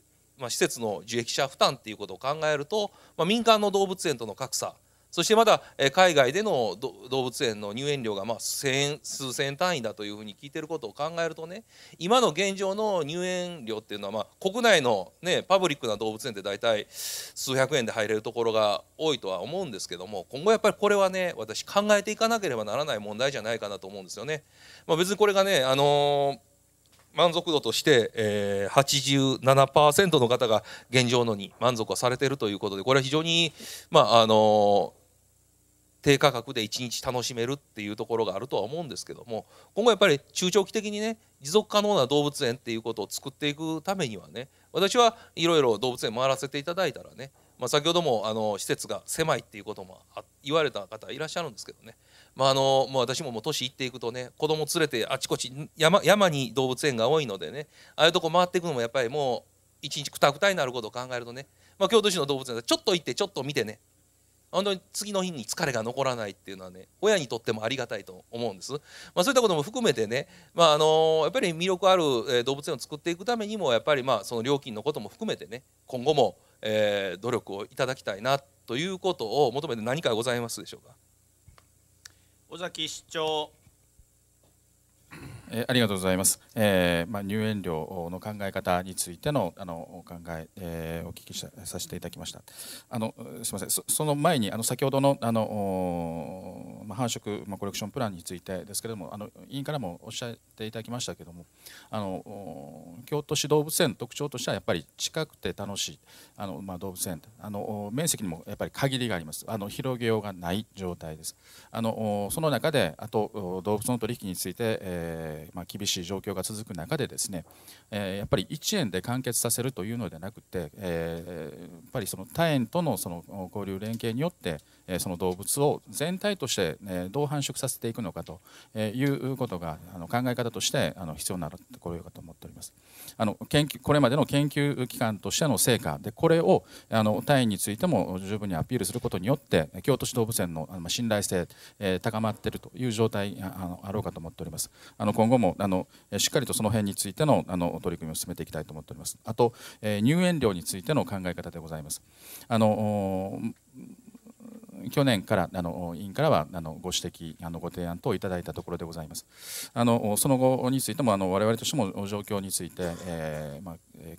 まあ、施設の受益者負担っていうことを考えると、まあ、民間の動物園との格差そしてまだ海外での動物園の入園料がまあ千数千単位だというふうに聞いてることを考えるとね今の現状の入園料っていうのはまあ国内の、ね、パブリックな動物園って大体数百円で入れるところが多いとは思うんですけども今後やっぱりこれはね私考えていかなければならない問題じゃないかなと思うんですよね。まあ、別にこれがねあのー満足度として、えー、87%の方が現状のに満足はされているということでこれは非常に、まああの低価格で1日楽しめるっていうところがあるとは思うんですけども今後やっぱり中長期的にね持続可能な動物園っていうことを作っていくためにはね私はいろいろ動物園回らせていただいたらね、まあ、先ほどもあの施設が狭いっていうことも言われた方いらっしゃるんですけどねまあ、あのもう私ももう年いっていくとね子供連れてあちこち山山に動物園が多いのでねああいうとこ回っていくのもやっぱりもう一日くたくたになることを考えるとね、まあ、京都市の動物園でちょっと行ってちょっと見てね本当に次の日に疲れが残らないっていうのはね親にとってもありがたいと思うんです、まあ、そういったことも含めてね、まあ、あのやっぱり魅力ある動物園を作っていくためにもやっぱりまあその料金のことも含めてね今後も、えー、努力をいただきたいなということを求めて何かございますでしょうか尾崎市長えありがとうございます、えーまあ、入園料の考え方についてのあのお考ええー、お聞きさせていただきましたあのすみませんその前にあの先ほどのあの、まあ、繁殖、まあ、コレクションプランについてですけれどもあの委員からもおっしゃっていただきましたけれどもあの京都市動物園の特徴としてはやっぱり近くて楽しいあの、まあ、動物園あの面積にもやっぱり限りがありますあの広げようがない状態ですあのその中であと動物の取引について、えーえまあ、厳しい状況が続く中でですね、えー、やっぱり1円で完結させるというのではなくて、えー、やっぱりその他園とのその交流連携によって、えその動物を全体として、えどう繁殖させていくのかということがあの考え方としてあの必要になるところかと思っております。あの研究これまでの研究機関としての成果でこれをあの単位についても十分にアピールすることによって京都市動物園の信頼性、え高まっているという状態あのあろうかと思っております。あの今後もあのしっかりとその辺についてのあの取り組みを進めていきたいと思っております。あと、えー、入園料についての考え方でございます。あの去年からあの委員からはあのご指摘あのご提案等をいただいたところでございますあのその後についてもあの我々としても状況について、えーまあ、え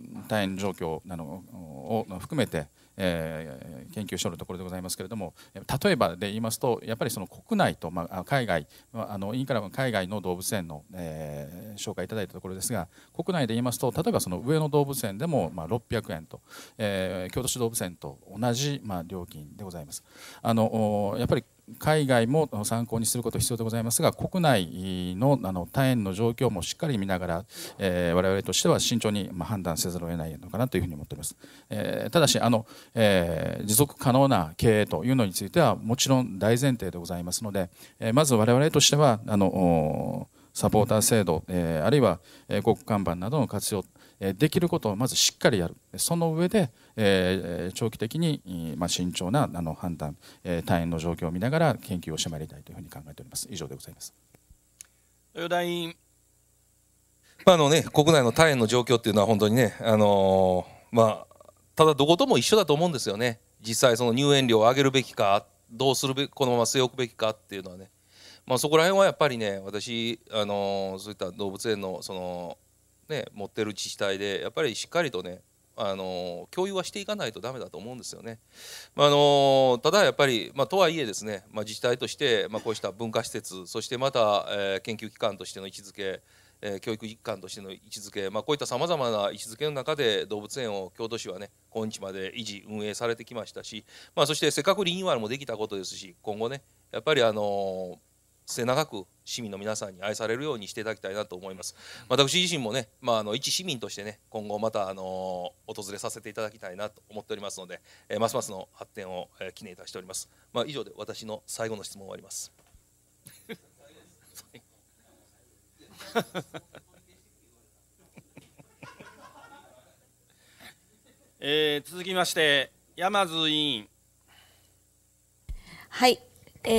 ー、退院状況なのを含めてえー、研究所のところでございますけれども例えばで言いますとやっぱりその国内と、まあ、海外あの委員からも海外の動物園の、えー、紹介いただいたところですが国内で言いますと例えばその上野動物園でも、まあ、600円と、えー、京都市動物園と同じ、まあ、料金でございます。あのやっぱり海外も参考にすること必要でございますが国内のあの他園の状況もしっかり見ながら、え我々としては慎重に判断せざるを得ないのかなというふうに思っております、えただしあの、え持続可能な経営というのについてはもちろん大前提でございますので、えまず我々としてはあのサポーター制度、えあるいは広告看板などの活用できることをまずしっかりやるその上でえー、長期的に、まあ、慎重なあの判断、えー、隊員の状況を見ながら研究をしてまいりたいというふうに考えております。以上でございます。豊田委員、まああのね、国内の隊員の状況っていうのは本当にね、あのー、まあ、ただどことも一緒だと思うんですよね。実際その入園料を上げるべきかどうするべきこのまま据え置くべきかっていうのはね、まあ、そこら辺はやっぱりね私、あのー、そういった動物園のその、ね、持ってる自治体でやっぱりしっかりとねあの共有はしていかないと駄目だと思うんですよね。まあ、あのただやっぱり、まあ、とはいえですね、まあ、自治体として、まあ、こうした文化施設そしてまた、えー、研究機関としての位置づけえ教育機関としての位置づけ、まあ、こういったさまざまな位置づけの中で動物園を京都市はね今日まで維持運営されてきましたし、まあ、そしてせっかくリニューアルもできたことですし今後ねやっぱりあの末永く市民の皆さんに愛されるようにしていただきたいなと思います。私自身もね、まあ、あの一市民としてね、今後またあの訪れさせていただきたいなと思っておりますので、えー、ますますの発展を、えー、記念いたしております。まあ、以上で私の最後の質問終わります。<laughs> えー、続きまして山津委員。はい、え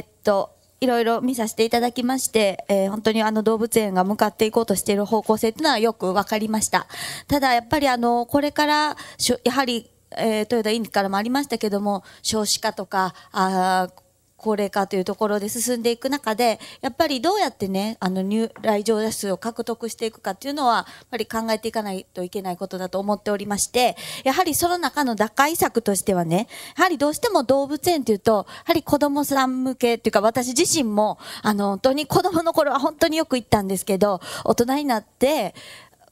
ー、っと。いろいろ見させていただきまして、えー、本当にあの動物園が向かっていこうとしている方向性というのはよく分かりました。ただやっぱりあの、これからしょ、やはり、えー、豊田委員からもありましたけども、少子化とか、あ高齢化というところで進んでいく中でやっぱりどうやってねあの入来場者数を獲得していくかっていうのはやっぱり考えていかないといけないことだと思っておりましてやはりその中の打開策としてはねやはりどうしても動物園というとやはり子供さん向けっていうか私自身もあの本当に子供の頃は本当によく行ったんですけど大人になって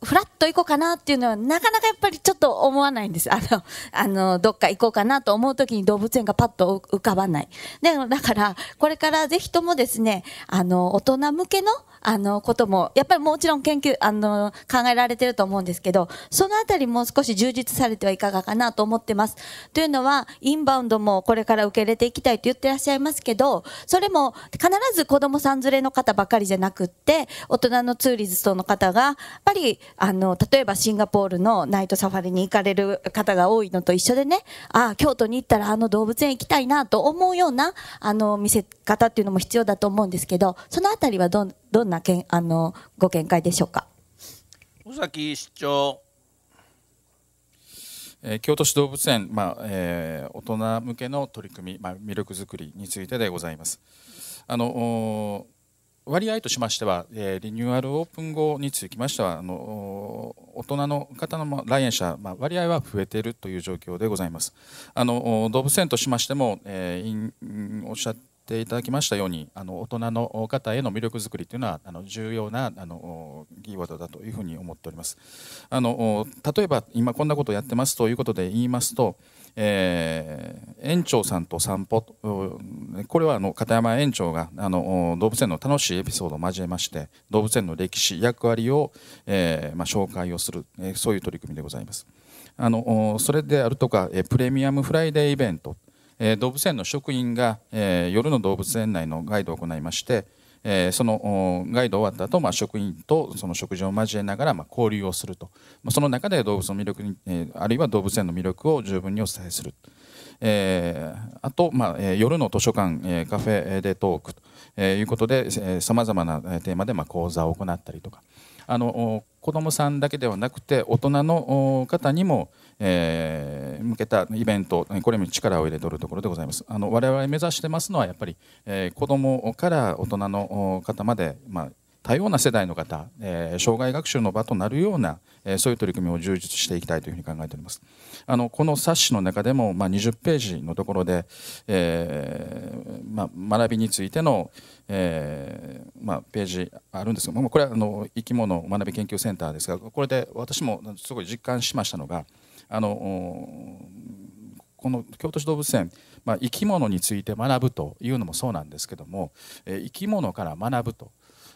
フラッと行こうかなっていうのは、なかなかやっぱりちょっと思わないんです。あの、あの、どっか行こうかなと思うときに動物園がパッと浮かばない。で、だから、これからぜひともですね、あの、大人向けのあのこともやっぱりもちろん研究あの考えられてると思うんですけどそのあたりもう少し充実されてはいかがかなと思ってます。というのはインバウンドもこれから受け入れていきたいと言ってらっしゃいますけどそれも必ず子どもさん連れの方ばかりじゃなくって大人のツーリストの方がやっぱりあの例えばシンガポールのナイトサファリに行かれる方が多いのと一緒でねああ京都に行ったらあの動物園行きたいなと思うようなあの見せ方っていうのも必要だと思うんですけどそのあたりはどんどんなけんあのご見解でしょうか。尾崎市長京都市動物園、まあえー、大人向けの取り組み、まあ、魅力づくりについてでございます。あの割合としましては、えー、リニューアルオープン後につきましてはあの大人の方の来園者、まあ、割合は増えているという状況でございますあの動物園としましても、えー、おっしゃってていただきましたようにあの大人の方への魅力づくりというのはあの重要なあのキーワードだというふうに思っておりますあの例えば今こんなことをやってますということで言いますとえー、園長さんと散歩これはあの片山園長があの動物園の楽しいエピソードを交えまして動物園の歴史役割を、えー、まあ、紹介をする、えー、そういう取り組みでございますあのそれであるとか、えプレミアムフライデーイベントえ動物園の職員が、え夜の動物園内のガイドを行いまして、えそのガイド終わった後、まあ職員とその食事を交えながら、ま交流をすると、まその中で動物の魅力に、えあるいは動物園の魅力を十分にお伝えする。えー、あと、まあえー、夜の図書館、えー、カフェでトークということでさまざまなテーマで、まあ、講座を行ったりとかあの子どもさんだけではなくて大人の方にも、えー、向けたイベントこれも力を入れとるところでございますあの我々目指してますのはやっぱり、えー、子どもから大人の方まで、まあ、多様な世代の方、えー、障害学習の場となるような、えー、そういう取り組みを充実していきたいというふうに考えておりますあのこの冊子の中でも、まあ、20ページのところで、えーまあ、学びについての、えーまあ、ページあるんですが、まあ、これはあの生き物学び研究センターですがこれで私もすごい実感しましたのがあのこの京都市動物園、まあ、生き物について学ぶというのもそうなんですけども、えー、生き物から学ぶと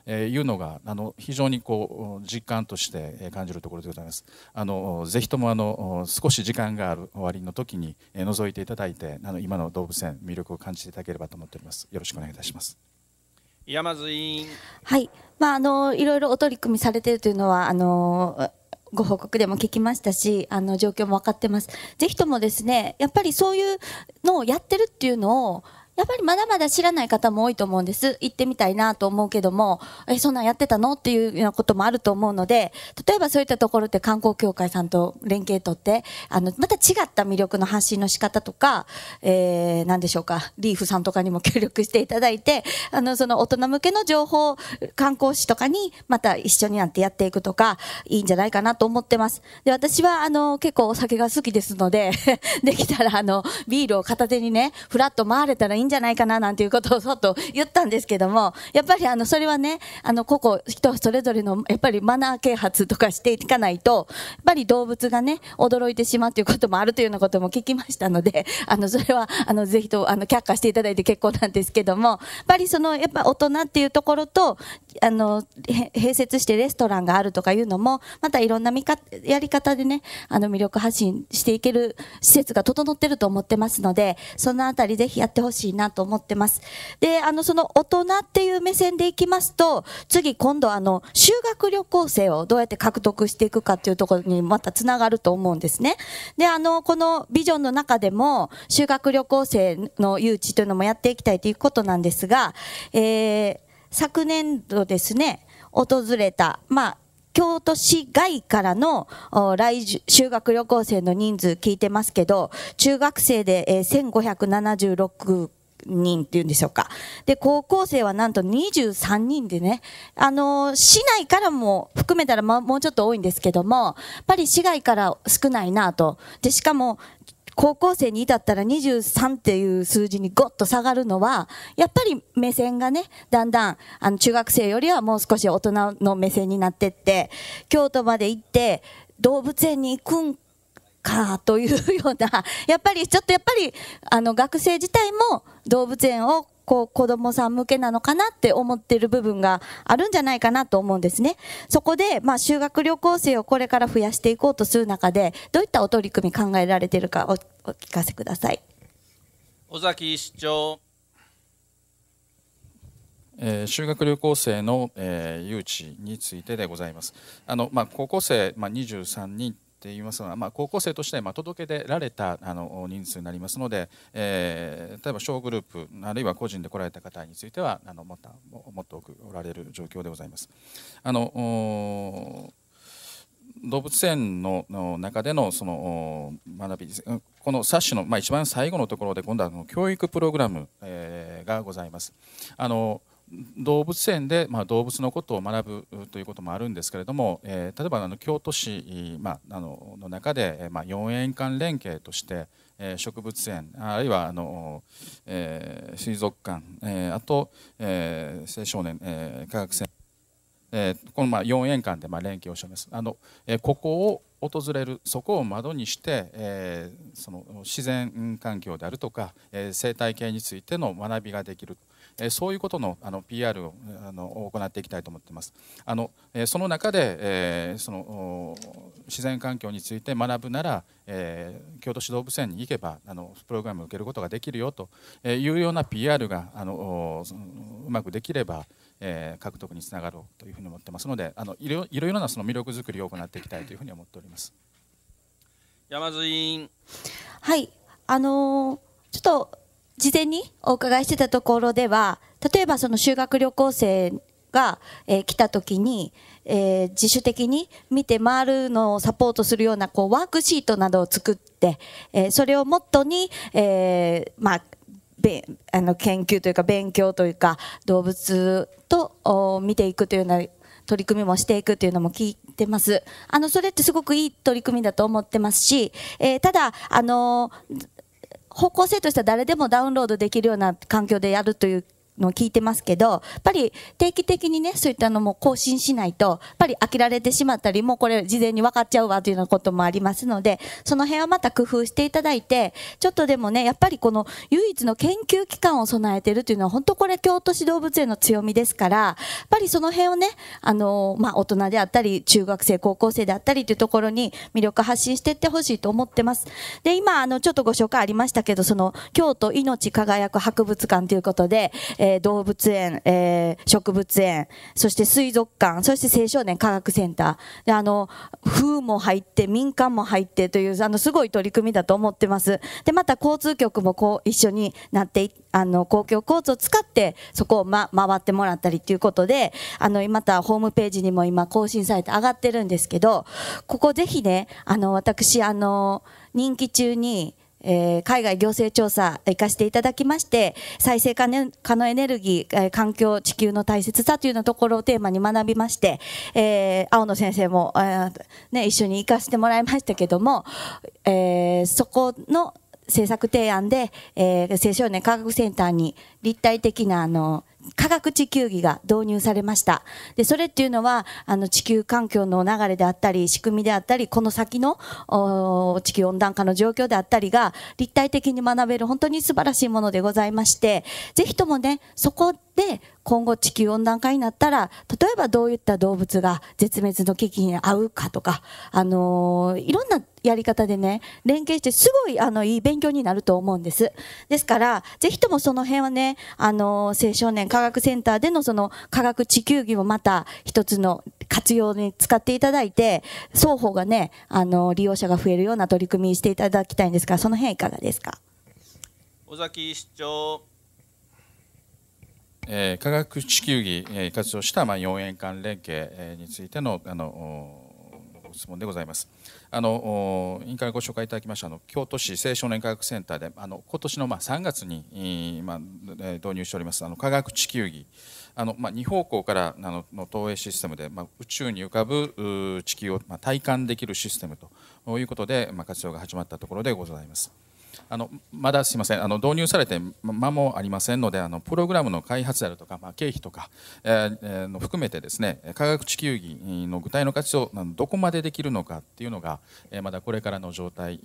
えいうのがあの非常にこう実感として感じるところでございます。あのぜひともあの少し時間がある終わりの時に覗いていただいてあの今の動物園魅力を感じていただければと思っております。よろしくお願いいたします。山津委員。はい、まああのいろいろお取り組みされているというのはあの。ご報告でも聞きましたし、あの状況も分かってます。ぜひともですね、やっぱりそういうのをやってるっていうのを、やっぱりまだまだ知らない方も多いと思うんです。行ってみたいなと思うけども、え、そんなんやってたのっていうようなこともあると思うので、例えばそういったところって観光協会さんと連携取って、あの、また違った魅力の発信の仕方とか、えー、なんでしょうか、リーフさんとかにも協力していただいて、あの、その大人向けの情報、観光誌とかにまた一緒になってやっていくとか、いいんじゃないかなと思ってます。で、私はあの、結構お酒が好きですので <laughs> できたらあの、ビールを片手にね、ふらっと回れたらいいんじゃないかななんていうことをちょっと言ったんですけどもやっぱりあのそれはねあの個々人それぞれのやっぱりマナー啓発とかしていかないとやっぱり動物がね驚いてしまうということもあるというようなことも聞きましたのであのそれはあのぜひとあの却下していただいて結構なんですけどもやっぱりそのやっぱ大人っていうところとあの併設してレストランがあるとかいうのもまたいろんな見かやり方でねあの魅力発信していける施設が整ってると思ってますのでそのあたりぜひやってほしいなと思ってます。で、あの、その大人っていう目線でいきますと、次今度あの、修学旅行生をどうやって獲得していくかっていうところにまたつながると思うんですね。で、あの、このビジョンの中でも、修学旅行生の誘致というのもやっていきたいということなんですが、えー、昨年度ですね、訪れた、まあ、京都市外からの来修学旅行生の人数聞いてますけど、中学生で1576人っていうんでしょうか。で、高校生はなんと23人でね、あの市内からも含めたら、もうちょっと多いんですけども、やっぱり市外から少ないなと。で、しかも、高校生に至ったら23っていう数字にごっと下がるのは、やっぱり目線がね、だんだん、あの、中学生よりはもう少し大人の目線になってって、京都まで行って、動物園に行くんかというような <laughs> やっぱりちょっとやっぱりあの学生自体も動物園をこう子供さん向けなのかなって思ってる部分があるんじゃないかなと思うんですね。そこで、まあ、修学旅行生をこれから増やしていこうとする中で、どういったお取り組み考えられているかお聞かせください。尾崎市長。えー、修学旅行生の、えー、誘致についてでございます。あのまあ、高校生、まあ、23人っていますのは、まあ、高校生としてま届け出られたあの人数になりますので、えー、例えば小グループあるいは個人で来られた方についてはあのもっとってくおられる状況でございます。あの動物園の中でのその学びこの冊子の、まあ、一番最後のところで今度は教育プログラム、えがございます。あの動物園で、まあ、動物のことを学ぶということもあるんですけれども、えー、例えばあの京都市、まあ、あのの中で、まあ、4園間連携として、えー、植物園あるいはあの、えー、水族館、えー、あと、えー、青少年、えー、科学センえー、このまあ4円間でまあ連携をしますあの、えー、ここを訪れるそこを窓にして、えー、その自然環境であるとか、えー、生態系についての学びができる。えそういうことのあの PR をあの行っていきたいと思っています。あのえその中で、えその自然環境について学ぶなら、え京都市動物園に行けばあのプログラムを受けることができるよというような PR があのうまくできれば、え獲得につながろうというふうに思ってますのであのいろいろなその魅力づくりを行っていきたいというふうに思っております。山津委員はいあのー、ちょっと事前にお伺いしてたところでは例えばその修学旅行生が、えー、来た時に、えー、自主的に見て回るのをサポートするようなこうワークシートなどを作って、えー、それをモットに、えまああの研究というか勉強というか動物と見ていくというような取り組みもしていくというのも聞いてます。あのそれってすごくいい取り組みだと思ってますし、えー、ただあのー、方向性としては誰でもダウンロードできるような環境でやるというの聞いてますけど、やっぱり定期的にね、そういったのも更新しないと、やっぱり飽きられてしまったり、もうこれ事前に分かっちゃうわというようなこともありますので、その辺はまた工夫していただいて、ちょっとでもね、やっぱりこの唯一の研究機関を備えてるというのは、本当これ京都市動物園の強みですから、やっぱりその辺をね、あの、まあ、大人であったり、中学生、高校生であったりというところに魅力発信していってほしいと思ってます。で、今、あの、ちょっとご紹介ありましたけど、その、京都命輝く博物館ということで、えー、動物園、えー、植物園、そして水族館、そして青少年科学センター。で、あの、風も入って、民間も入ってという、あの、すごい取り組みだと思ってます。で、また交通局もこう、一緒になってあの、公共交通を使って、そこを、ま、回ってもらったりということで、あの、またホームページにも今更新されて上がってるんですけど、ここぜひね、あの、私、あの、任期中に、えー、海外行政調査行かせていただきまして、再生可能エネルギー、えー、環境、地球の大切さというようなところをテーマに学びまして、えー、青野先生も、えーね、一緒に行かせてもらいましたけども、えー、そこの政策提案で、えー、青少年科学センターに立体的なあの科学地球儀が導入されました。で、それっていうのは、あの、地球環境の流れであったり、仕組みであったり、この先の地球温暖化の状況であったりが、立体的に学べる本当に素晴らしいものでございまして、ぜひともね、そこで今後地球温暖化になったら、例えばどういった動物が絶滅の危機に遭うかとか、あのー、いろんなやり方でね、連携してすごいあのいい勉強になると思うんです。ですから、ぜひともその辺はね、あの、青少年科学センターでのその科学地球儀をまた一つの活用に使っていただいて、双方がね、あの、利用者が増えるような取り組みしていただきたいんですが、その辺いかがですか尾崎市長。え科学地球儀、え活用した、まあ、4円間連携、えについてのあのご質問でございます。あの委員会ご紹介いただきましたあの京都市青少年科学センターであの今年のまあ3月に、ま導入しておりますあの科学地球儀あの、まあ、2方向からあのの投影システムで、まあ、宇宙に浮かぶ地球を、まあ、体感できるシステムということで、まあ、活用が始まったところでございます。あのまだすみませんあの導入されて間もありませんのであのプログラムの開発であるとか、まあ、経費とか、えー、の含めてですね科学地球儀の具体の活用どこまでできるのかっていうのが、えー、まだこれからの状態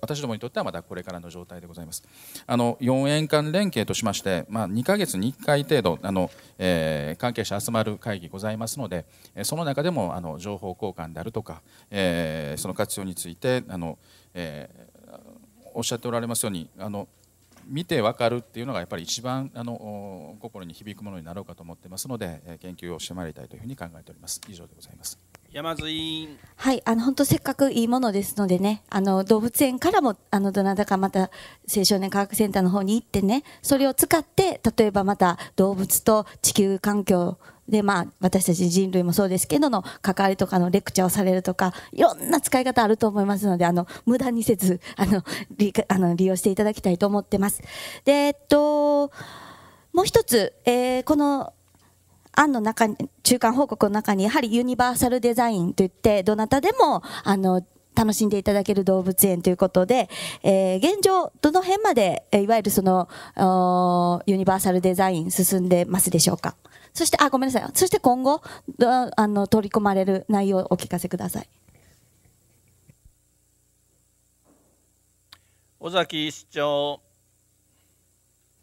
私どもにとってはまだこれからの状態でございますあの4円間連携としまして、まあ、2か月に1回程度あの、えー、関係者集まる会議ございますのでその中でもあの情報交換であるとか、えー、その活用についてあの、えーおっしゃっておられますようにあの見てわかるっていうのがやっぱり一番あの心に響くものになろうかと思ってますので研究をしてまいりたいというふうに考えております以上でございます山津はいあの本当せっかくいいものですのでねあの動物園からもあのどなたかまた青少年科学センターの方に行ってねそれを使って例えばまた動物と地球環境でまあ私たち人類もそうですけどの関わりとかのレクチャーをされるとかいろんな使い方あると思いますのであの無駄にせず <laughs> あの利あの利用していただきたいと思ってます。でえっともう一つ、えー、この案の中に中間報告の中にやはりユニバーサルデザインといってどなたでもあの楽しんでいただける動物園ということで、えー、現状、どの辺まで、いわゆるそのユニバーサルデザイン進んでますでしょうか。そして、あ、ごめんなさい。そして今後、あの、取り込まれる内容をお聞かせください。尾崎市長。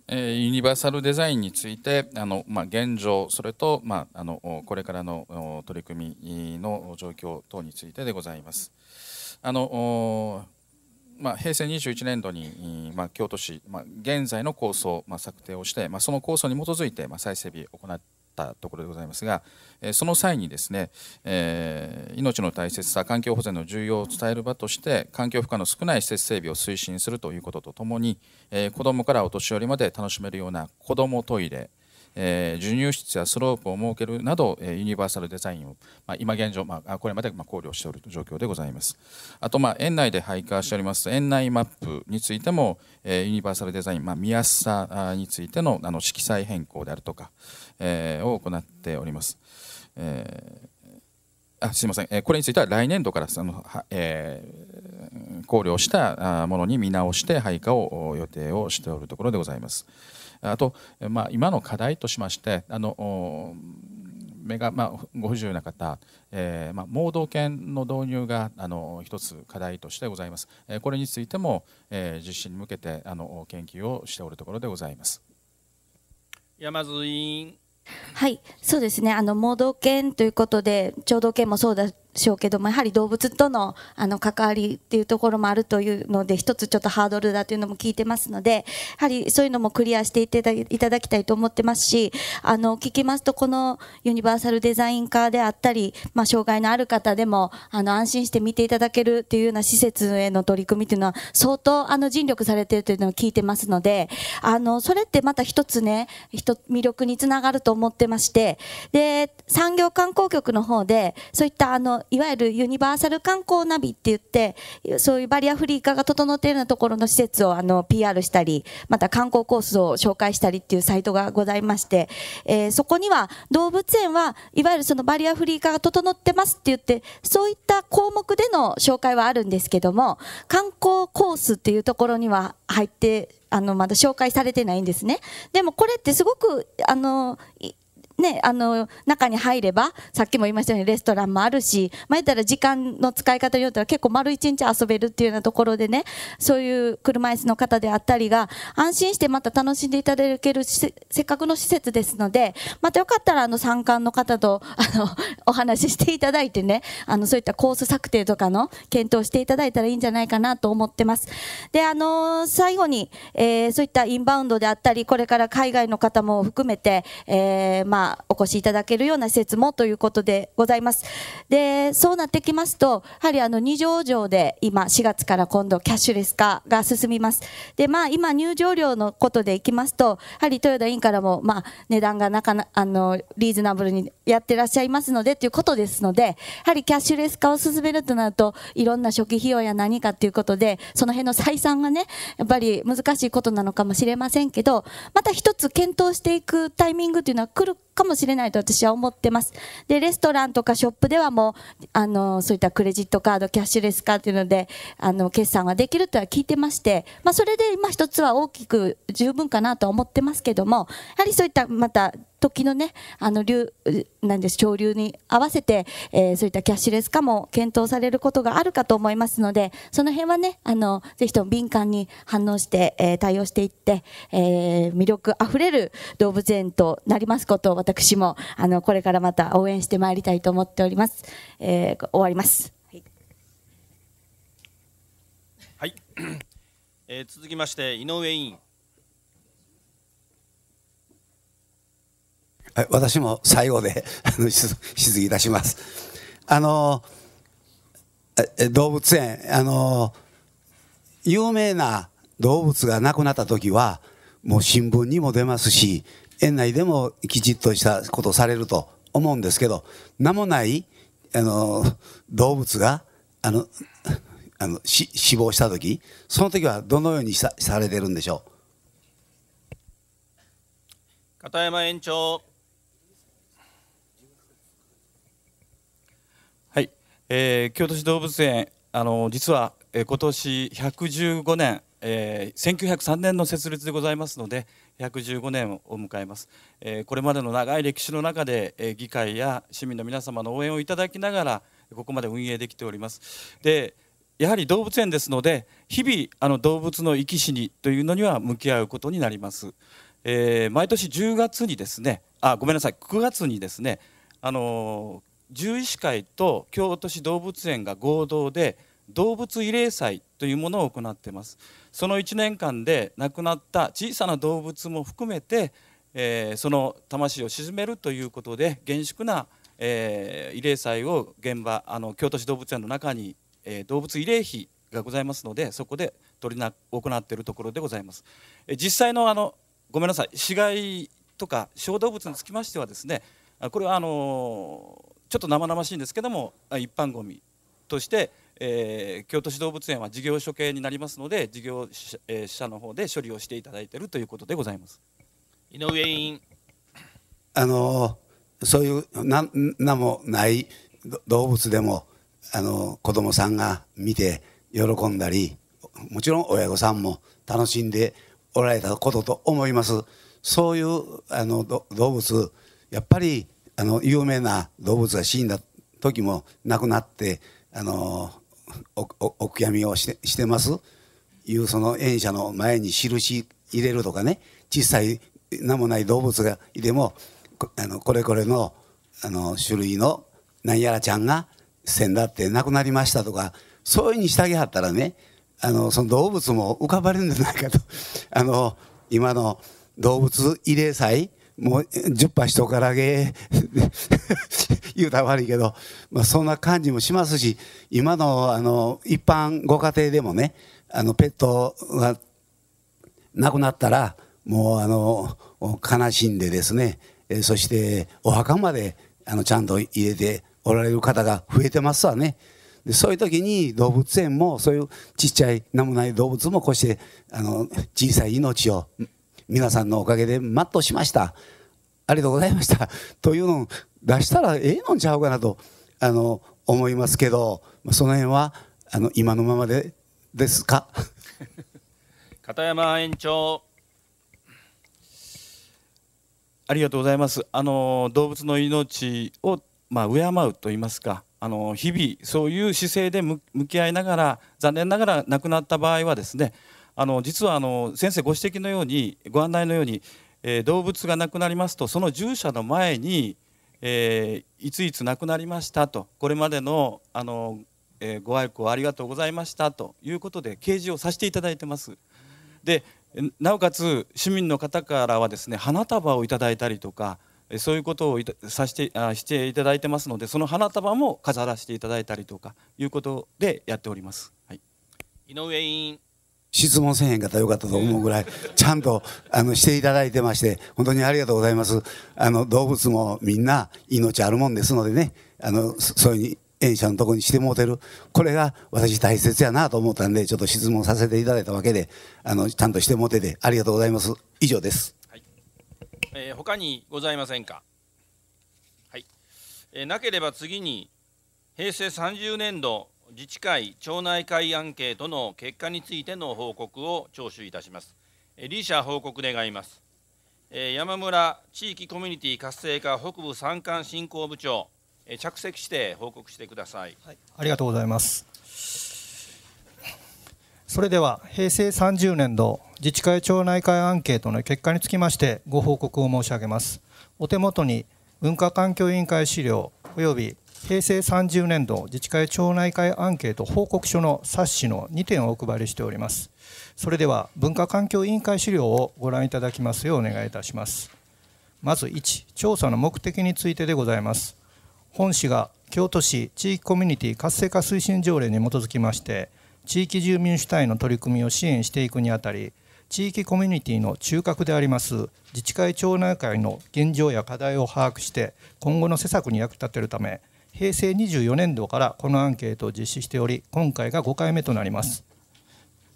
えユニバーサルデザインについてあの、まあ、現状、それと、まあ、あのこれからの取り組みの状況等についてでございます。あのまあ、平成21年度に、まあ、京都市、まあ、現在の構想、まあ、策定をして、まあ、その構想に基づいて、まあ、再整備を行ってったところでございますが、えその際にですね、えー、命の大切さ環境保全の重要を伝える場として環境負荷の少ない施設整備を推進するということとともに、えー、子どもからお年寄りまで楽しめるような子どもトイレえー、授乳室やスロープを設けるなど、えー、ユニバーサルデザインを、まあ、今現状、まあ、これまで考慮しておる状況でございます。あと、まあ、園内で配下しております園内マップについても、えー、ユニバーサルデザイン、まあ、見やすさについてのあの色彩変更であるとか、えー、を行っております。えーあすみません、えこれについては来年度からその、えー、考慮したものに見直して配下を予定をしておるところでございます。あと、まあ、今の課題としましてあの目が、まあ、ご不自由な方、えーまあ、盲導犬の導入があの一つ課題としてございます。えこれについても、えー、実施に向けてあの研究をしておるところでございます。山津委員はい、そうですね。あの盲導犬ということで聴導犬もそうだしょうけどもやはり動物とのあの関わりっていうところもあるというので一つちょっとハードルだというのも聞いてますのでやはりそういうのもクリアしていただいたきたいと思ってますしあの聞きますとこのユニバーサルデザイン化であったり、まあ、障害のある方でもあの安心して見ていただけるというような施設への取り組みというのは相当あの尽力されているというのを聞いてますのであのそれってまた一つね魅力につながると思ってましてで産業観光局の方でそういったあのいわゆるユニバーサル観光ナビって言って、そういうバリアフリー化が整っているようなところの施設をあの PR したり、また観光コースを紹介したりっていうサイトがございまして、えー、そこには動物園はいわゆるそのバリアフリー化が整ってますって言って、そういった項目での紹介はあるんですけども、観光コースっていうところには入って、あの、まだ紹介されてないんですね。でもこれってすごく、あの、ね、あの、中に入れば、さっきも言いましたようにレストランもあるし、まあ、言ったら時間の使い方によっては結構丸一日遊べるっていうようなところでね、そういう車椅子の方であったりが、安心してまた楽しんでいただけるせ、せっかくの施設ですので、またよかったらあの参観の方と、あの、<laughs> お話ししていただいてね、あの、そういったコース策定とかの検討していただいたらいいんじゃないかなと思ってます。で、あの、最後に、えー、そういったインバウンドであったり、これから海外の方も含めて、えー、まあ、お越しいただけるような施設もということでございます。で、そうなってきますと、やはりあの、二条城で今、4月から今度、キャッシュレス化が進みます。で、まあ、今、入場料のことでいきますと、やはり豊田委員からも、まあ、値段がなかな、あの、リーズナブルにやってらっしゃいますので、ということですので、やはりキャッシュレス化を進めるとなると、いろんな初期費用や何かということで、その辺の採算がね、やっぱり難しいことなのかもしれませんけど、また一つ検討していくタイミングというのは来るかもしれないと私は思ってます。で、レストランとかショップではもう、あの、そういったクレジットカード、キャッシュレス化っていうので、あの、決算ができるとは聞いてまして、まあ、それで、今一つは大きく十分かなと思ってますけども、やはりそういった、また、時のね、あの流、なんです、潮流に合わせて、えー、そういったキャッシュレス化も検討されることがあるかと思いますので、その辺はね、あの、ぜひとも敏感に反応して、えー、対応していって、えー、魅力あふれる動物園となりますことを私も、あの、これからまた応援してまいりたいと思っております。えー、終わります。はい。はい、<clears throat> えー、続きまして、井上委員。私も最後で質疑いたします。<laughs> あの動物園あの有名な動物が亡くなった時はもう新聞にも出ますし園内でもきちっとしたことされると思うんですけど名もないあの動物があのあの死亡した時その時はどのようにさされてるんでしょう片山園長えー、京都市動物園あの実は、えー、今年115年、えー、1903年の設立でございますので115年を迎えます、えー、これまでの長い歴史の中で、えー、議会や市民の皆様の応援をいただきながらここまで運営できておりますでやはり動物園ですので日々あの動物の生き死にというのには向き合うことになります、えー、毎年10月にですねあごめんなさい9月にですねあの獣医師会と京都市動物園が合同で動物慰霊祭というものを行っていますその1年間で亡くなった小さな動物も含めて、えー、その魂を鎮めるということで厳粛な、えー、慰霊祭を現場あの京都市動物園の中に、えー、動物慰霊碑がございますのでそこで取りな行っているところでございます、えー、実際のあのごめんなさい死骸とか小動物につきましてはですねこれはあのーちょっと生々しいんですけども一般ごみとして、えー、京都市動物園は事業所系になりますので事業者,、えー、者の方で処理をしていただいているということでございます井上委員あのそういう名もない動物でもあの子どもさんが見て喜んだりもちろん親御さんも楽しんでおられたことと思いますそういうあの動物やっぱりあの有名な動物が死んだ時も亡くなってあのお悔やみをしてしてますいうその園舎の前に印入れるとかね小さい名もない動物がいてもあのこれこれのあの種類の何やらちゃんがせんだって亡くなりましたとかそういうふうにしてあげはったらねあのその動物も浮かばれるんじゃないかとあの今の動物慰霊祭もう10杯一から揚げ <laughs> 言うたら悪いけど、まあ、そんな感じもしますし今のあの一般ご家庭でもねあのペットが亡くなったらもうあの悲しんでですねそしてお墓まであのちゃんと入れておられる方が増えてますわね。でそういう時に動物園もそういうちっちゃい名もない動物もこうしてあの小さい命を皆さんのおかげでマットしましたありがとうございましたというのを出したらええのんちゃうかなとあの思いますけどその辺はあの今のままでですか <laughs> 片山園長ありがとうございますあの動物の命を、まあ、敬うと言いますかあの日々そういう姿勢で向き合いながら残念ながら亡くなった場合はですねあの実はあの先生ご指摘のようにご案内のように、えー、動物が亡くなりますとその従者の前に、えー、いついつ亡くなりましたとこれまでのあの、えー、ご愛顧ありがとうございましたということで掲示をさせていただいてます。でなおかつ市民の方からはですね花束をいただいたりとかそういうことをさしてあしていただいてますのでその花束も飾らせていただいたりとかいうことでやっております。はい、井上委員質問せへんかったらよかったと思うぐらい、ちゃんとあのしていただいてまして、本当にありがとうございます。あの動物もみんな命あるもんですのでね、あのそういうに演者のとこにしてもうてる、これが私大切やなと思ったんで、ちょっと質問させていただいたわけで、あのちゃんとしてもうてて、ありがとうございます。以上です。はいえー、他にございませんか。はいえー、なければ次に、平成30年度自治会町内会アンケートの結果についての報告を聴取いたします。理社報告願います。山村地域コミュニティ活性化北部山間振興部長、着席して報告してください。はい、ありがとうございます。それでは平成30年度自治会町内会アンケートの結果につきましてご報告を申し上げます。お手元に文化環境委員会資料及び平成30年度自治会町内会アンケート報告書の冊子の2点をお配りしておりますそれでは文化環境委員会資料をご覧いただきますようお願いいたしますまず1調査の目的についてでございます本市が京都市地域コミュニティ活性化推進条例に基づきまして地域住民主体の取り組みを支援していくにあたり地域コミュニティの中核であります自治会町内会の現状や課題を把握して今後の施策に役立てるため平成24年度からこのアンケートを実施しており今回が5回目となります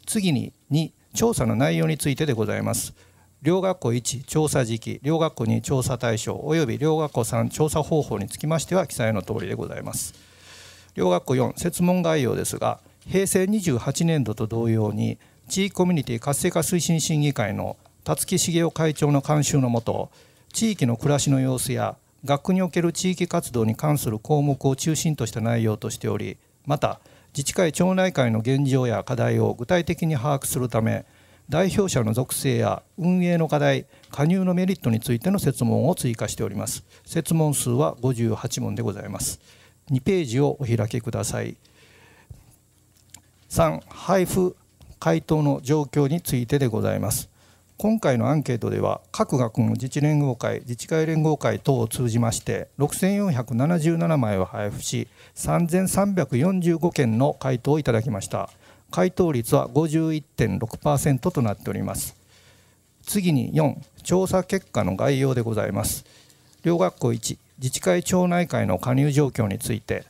次に2調査の内容についてでございます両学校1調査時期両学校2調査対象及び両学校3調査方法につきましては記載の通りでございます両学校4設問概要ですが平成28年度と同様に地域コミュニティ活性化推進審議会の辰木茂雄会長の監修のもと地域の暮らしの様子や学区における地域活動に関する項目を中心とした内容としておりまた自治会町内会の現状や課題を具体的に把握するため代表者の属性や運営の課題加入のメリットについての設問を追加しております設問数は58問でございます2ページをお開きください3配布回答の状況についてでございます今回のアンケートでは各学の自治連合会自治会連合会等を通じまして6477枚を配布し3345件の回答をいただきました回答率は51.6%となっております次に4調査結果の概要でございます両学校1自治会町内会の加入状況について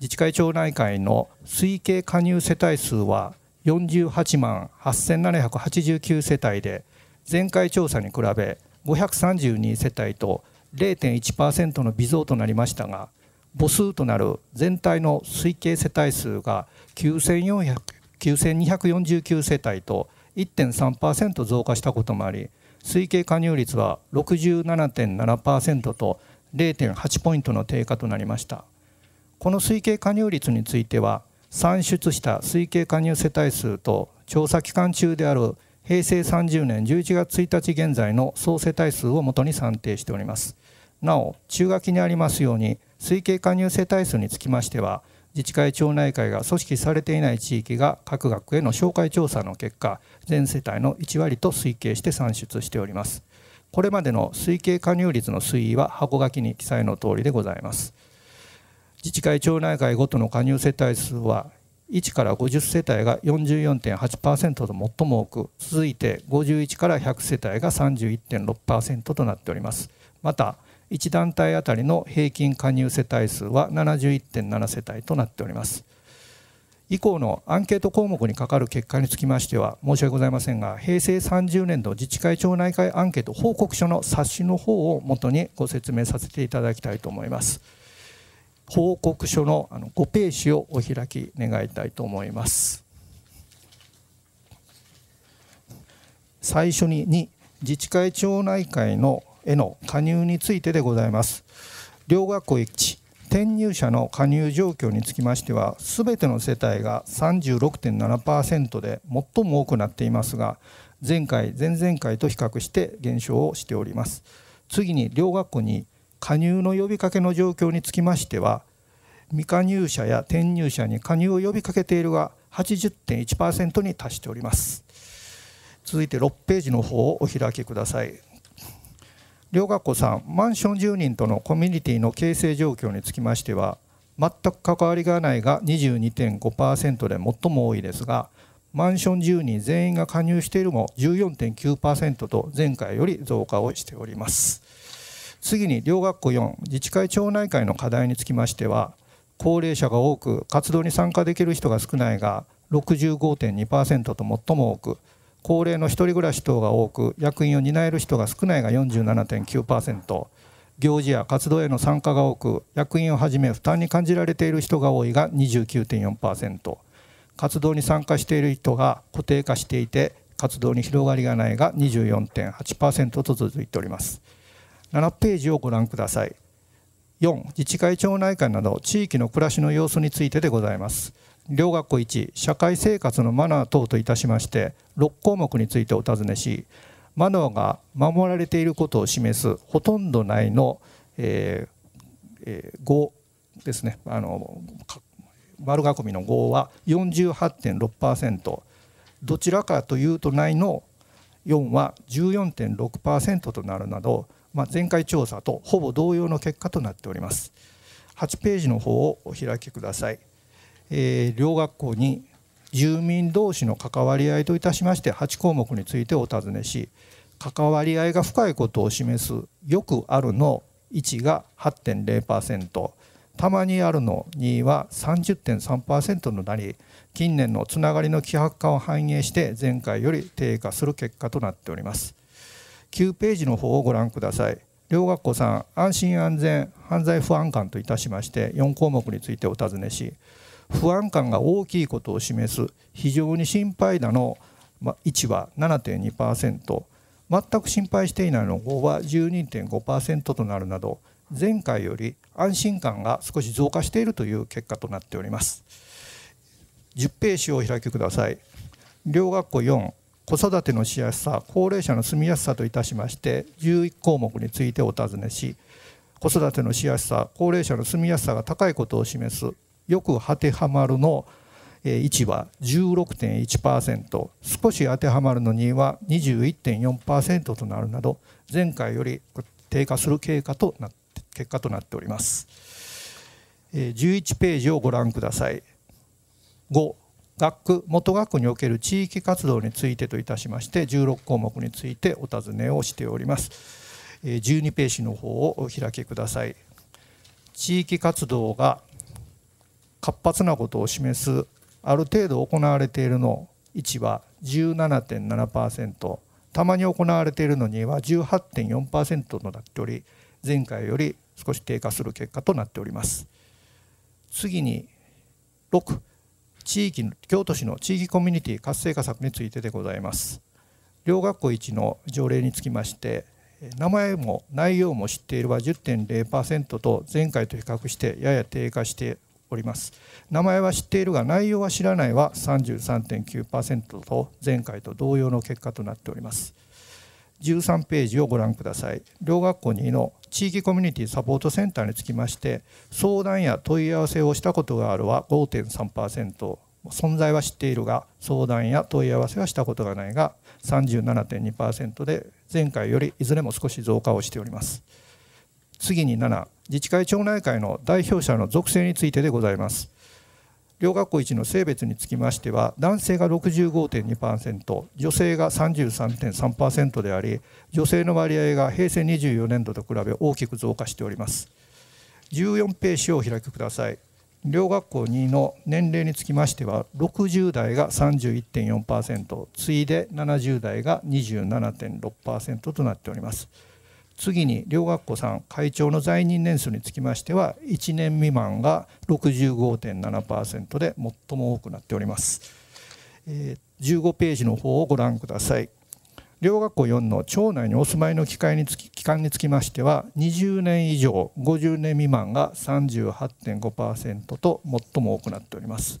自治会町内会の推計加入世帯数は48万8789世帯で前回調査に比べ532世帯と0.1%の微増となりましたが母数となる全体の推計世帯数が9249世帯と1.3%増加したこともあり推計加入率は67.7%と0.8ポイントの低下となりましたこの推計加入率については算出した推計加入世帯数と調査期間中である平成30年11月1日現在の総世帯数をもとに算定しておりますなお中書きにありますように推計加入世帯数につきましては自治会町内会が組織されていない地域が各学への紹介調査の結果全世帯の1割と推計して算出しておりますこれまでの推計加入率の推移は箱書きに記載の通りでございます。自治会町内会ごとの加入世帯数は1から50世帯が44.8%と最も多く続いて51から100世帯が31.6%となっておりますまた1団体あたりの平均加入世帯数は71.7世帯となっております以降のアンケート項目にかかる結果につきましては申し訳ございませんが平成30年度自治会町内会アンケート報告書の冊子の方をもとにご説明させていただきたいと思います。報告書のあの5ページをお開き願いたいと思います。最初に2自治会町内会のへの加入についてでございます。両学校一転入者の加入状況につきましては全ての世帯が36.7%で最も多くなっていますが前回前々回と比較して減少をしております。次に両学校に加入の呼びかけの状況につきましては未加入者や転入者に加入を呼びかけているが80.1%に達しております続いて6ページの方をお開きください両学校さんマンション住人とのコミュニティの形成状況につきましては全く関わりがないが22.5%で最も多いですがマンション住人全員が加入しているも14.9%と前回より増加をしております次に両学校4自治会町内会の課題につきましては高齢者が多く活動に参加できる人が少ないが65.2%と最も多く高齢の1人暮らし等が多く役員を担える人が少ないが47.9%行事や活動への参加が多く役員をはじめ負担に感じられている人が多いが29.4%活動に参加している人が固定化していて活動に広がりがないが24.8%と続いております。7ページをご覧ください4自治会町内会など地域の暮らしの様子についてでございます両学校1社会生活のマナー等といたしまして6項目についてお尋ねしマナーが守られていることを示すほとんどないの、えーえー、5ですねあの丸囲みの5は48.6%どちらかというとないの4は14.6%となるなどまあ、前回調査とほぼ同様の結果となっております8ページの方をお開きください、えー、両学校に住民同士の関わり合いといたしまして8項目についてお尋ねし関わり合いが深いことを示すよくあるの1が8.0%たまにあるの2は30.3%となり近年のつながりの希薄化を反映して前回より低下する結果となっております9ページの方をご覧ください。両学校さん安心安全犯罪不安感といたしまして4項目についてお尋ねし不安感が大きいことを示す非常に心配だの1は7.2%全く心配していないの5は12.5%となるなど前回より安心感が少し増加しているという結果となっております10ページを開きください両学校4子育てのしやすさ高齢者の住みやすさといたしまして11項目についてお尋ねし子育てのしやすさ高齢者の住みやすさが高いことを示すよく当てはまるの1は16.1%少し当てはまるの2は21.4%となるなど前回より低下する経過となって結果となっております11ページをご覧ください5学区元学区における地域活動についてといたしまして16項目についてお尋ねをしております12ページの方をお開きください地域活動が活発なことを示すある程度行われているの1は17.7%たまに行われているの2は18.4%となっており前回より少し低下する結果となっております次に6地域の京都市の地域コミュニティ活性化策についてでございます両学校一の条例につきまして名前も内容も知っているは10.0%と前回と比較してやや低下しております名前は知っているが内容は知らないは33.9%と前回と同様の結果となっております13ページをご覧ください両学校2の地域コミュニティサポートセンターにつきまして相談や問い合わせをしたことがあるは5.3%存在は知っているが相談や問い合わせはしたことがないが37.2%で前回よりいずれも少し増加をしております次に7自治会町内会の代表者の属性についてでございます両学校一の性別につきましては男性が65.2%女性が33.3%であり女性の割合が平成24年度と比べ大きく増加しております14ページを開きください両学校2の年齢につきましては60代が31.4%次いで70代が27.6%となっております。次に両学校さん会長の在任年数につきましては1年未満が65.7%で最も多くなっております。15ページの方をご覧ください。両学校4の町内にお住まいの機関につき期間につきましては20年以上50年未満が38.5%と最も多くなっております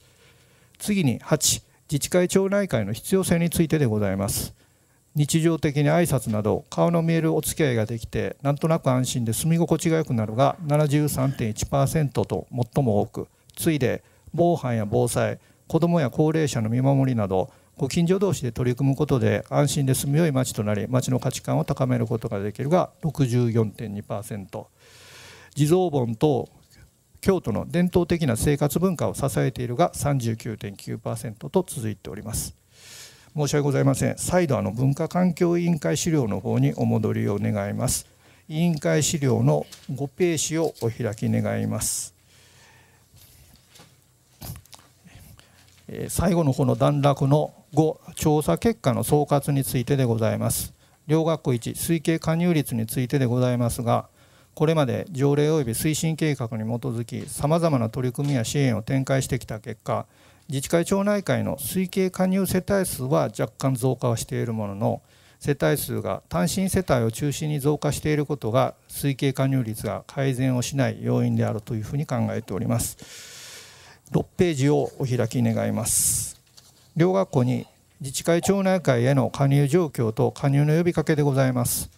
次に8自治会町内会の必要性についてでございます日常的に挨拶など顔の見えるお付き合いができてなんとなく安心で住み心地が良くなるが73.1%と最も多く次いで防犯や防災子どもや高齢者の見守りなどご近所同士で取り組むことで安心で住みよい町となり町の価値観を高めることができるが64.2%地蔵盆と京都の伝統的な生活文化を支えているが39.9%と続いております。申し訳ございません再度あの文化環境委員会資料の方にお戻りを願います委員会資料の5ページをお開き願います最後の方の段落の5調査結果の総括についてでございます両学校1推計加入率についてでございますがこれまで条例及び推進計画に基づき様々な取り組みや支援を展開してきた結果自治会町内会の推計加入世帯数は若干増加はしているものの世帯数が単身世帯を中心に増加していることが推計加入率が改善をしない要因であるというふうに考えております6ページをお開き願います両学校に自治会町内会への加入状況と加入の呼びかけでございます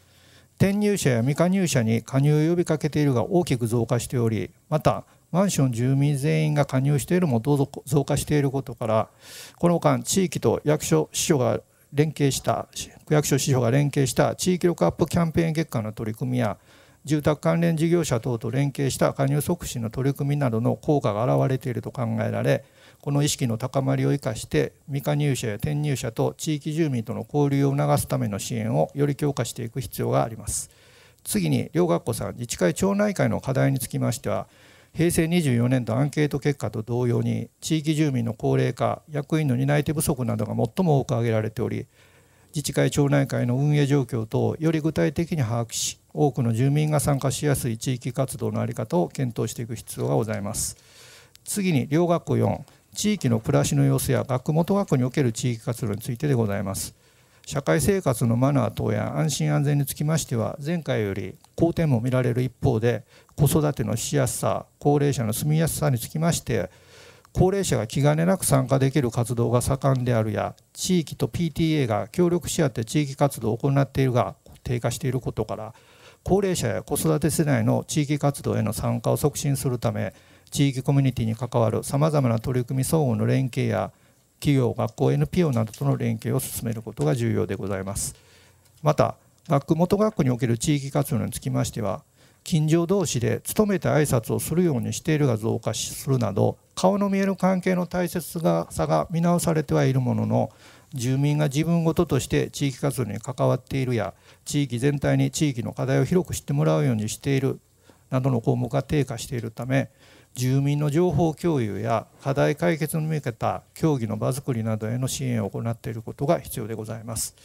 転入者や未加入者に加入を呼びかけているが大きく増加しておりまたマンション住民全員が加入しているも増加していることからこの間地域と役所支所が連携した区役所支所が連携した地域力アップキャンペーン月間の取り組みや住宅関連事業者等と連携した加入促進の取り組みなどの効果が現れていると考えられこの意識の高まりを生かして未加入者や転入者と地域住民との交流を促すための支援をより強化していく必要があります。次に両学校さん自治会町内会の課題につきましては平成24年度アンケート結果と同様に地域住民の高齢化役員の担い手不足などが最も多く挙げられており自治会町内会の運営状況等をより具体的に把握し多くの住民が参加しやすい地域活動の在り方を検討していく必要がございます次に両学校4地域の暮らしの様子や学区元学校における地域活動についてでございます社会生活のマナー等や安心安全につきましては前回より好点も見られる一方で子育てのしやすさ高齢者の住みやすさにつきまして高齢者が気兼ねなく参加できる活動が盛んであるや地域と PTA が協力し合って地域活動を行っているが低下していることから高齢者や子育て世代の地域活動への参加を促進するため地域コミュニティに関わるさまざまな取り組み相互の連携や企業学校 NPO などとの連携を進めることが重要でございますまた学区元学校における地域活動につきましては近所同士で勤めて挨拶をするようにしているが増加するなど顔の見える関係の大切さが見直されてはいるものの住民が自分ごととして地域活動に関わっているや地域全体に地域の課題を広く知ってもらうようにしているなどの項目が低下しているため住民の情報共有や課題解決に向けた協議の場づくりなどへの支援を行っていることが必要でございます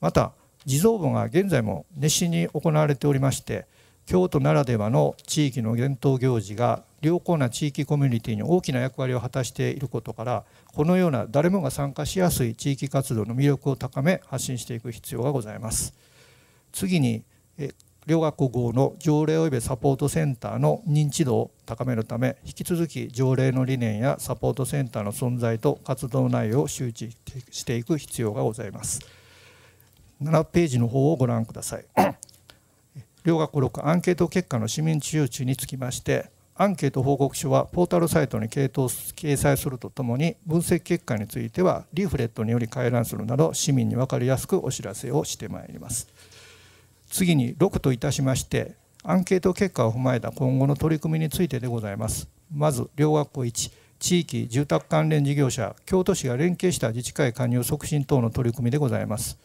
また地蔵部が現在も熱心に行われておりまして京都ならではの地域の伝統行事が良好な地域コミュニティに大きな役割を果たしていることからこのような誰もが参加しやすい地域活動の魅力を高め発信していく必要がございます次に両学校の条例及びサポートセンターの認知度を高めるため引き続き条例の理念やサポートセンターの存在と活動内容を周知していく必要がございます7ページの方をご覧ください両学校6アンケート結果の市民中中につきましてアンケート報告書はポータルサイトに掲載するとともに分析結果についてはリーフレットにより回覧するなど市民に分かりやすくお知らせをしてまいります次に6といたしましてアンケート結果を踏まえた今後の取り組みについてでございますまず両学校1地域住宅関連事業者京都市が連携した自治会加入促進等の取り組みでございます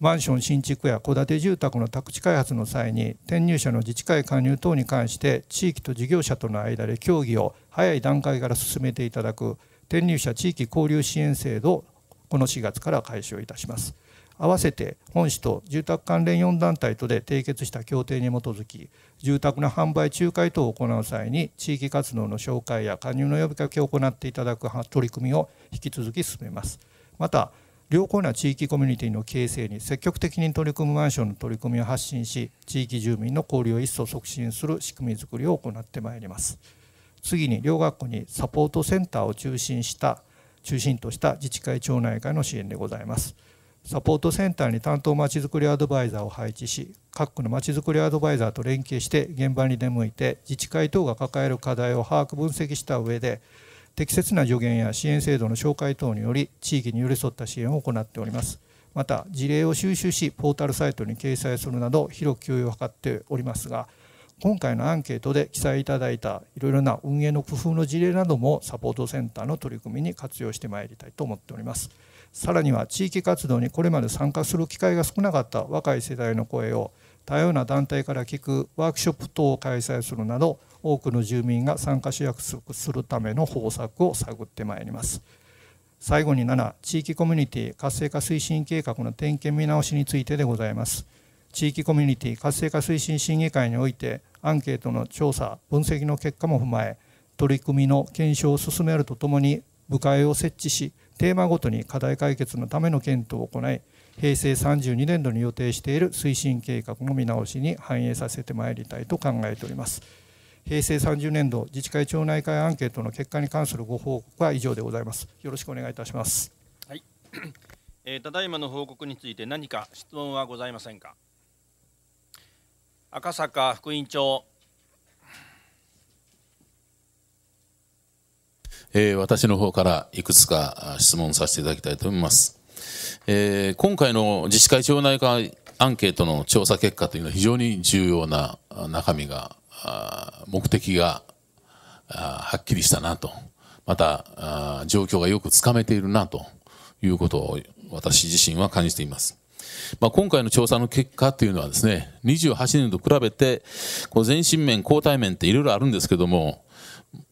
マンション新築や戸建て住宅の宅地開発の際に転入者の自治会加入等に関して地域と事業者との間で協議を早い段階から進めていただく転入者地域交流支援制度をこの4月から開始をいたします。合わせて本市と住宅関連4団体とで締結した協定に基づき住宅の販売仲介等を行う際に地域活動の紹介や加入の呼びかけを行っていただく取り組みを引き続き進めますまた良好な地域コミュニティの形成に積極的に取り組むマンションの取り組みを発信し地域住民の交流を一層促進する仕組みづくりを行ってまいります次に両学校にサポートセンターを中心した中心とした自治会町内会の支援でございますサポートセンターに担当まちづくりアドバイザーを配置し各区のまちづくりアドバイザーと連携して現場に出向いて自治会等が抱える課題を把握分析した上で適切な助言や支援制度の紹介等により地域に寄り添った支援を行っておりますまた事例を収集しポータルサイトに掲載するなど広く給与を図っておりますが今回のアンケートで記載いただいたいろいろな運営の工夫の事例などもサポートセンターの取り組みに活用してまいりたいと思っておりますさらには地域活動にこれまで参加する機会が少なかった若い世代の声を多様な団体から聞くワークショップ等を開催するなど多くの住民が参加しやすくするための方策を探ってまいります最後に7地域コミュニティ活性化推進計画の点検見直しについてでございます地域コミュニティ活性化推進審議会においてアンケートの調査分析の結果も踏まえ取り組みの検証を進めるとともに部会を設置しテーマごとに課題解決のための検討を行い平成32年度に予定している推進計画の見直しに反映させてまいりたいと考えております。平成30年度自治会町内会アンケートの結果に関するご報告は以上でございます。よろしくお願いいたします。はい。えー、ただいまの報告について何か質問はございませんか。赤坂副委員長。えー、私の方からいくつか質問させていただきたいと思います。えー、今回の自治会町内会アンケートの調査結果というのは非常に重要な中身が目的がはっきりしたなと、また状況がよくつかめているなということを私自身は感じています。まあ、今回の調査の結果というのはですね、28年と比べて、こう全身面、交代面っていろいろあるんですけども、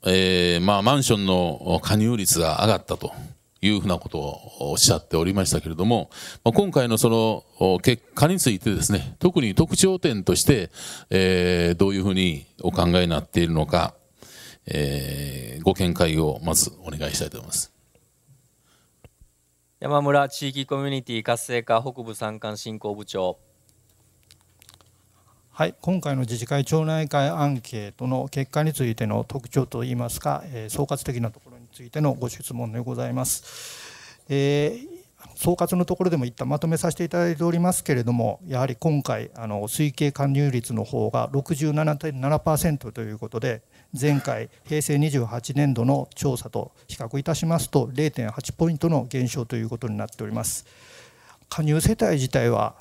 えー、まあマンションの加入率が上がったと。いうふうなことをおっしゃっておりましたけれども、まあ、今回のその結果についてですね、特に特徴点として、えー、どういうふうにお考えになっているのか、えー、ご見解をまずお願いしたいと思います。山村地域コミュニティ活性化北部山間振興部長。はい、今回の自治会町内会アンケートの結果についての特徴といいますか、えー、総括的なとついてのご質問でございます。えー総括のところでも一旦まとめさせていただいておりますけれども、やはり今回、あの推計加入率の方が67.7%ということで、前回、平成28年度の調査と比較いたしますと、0.8ポイントの減少ということになっております。加入世帯自体は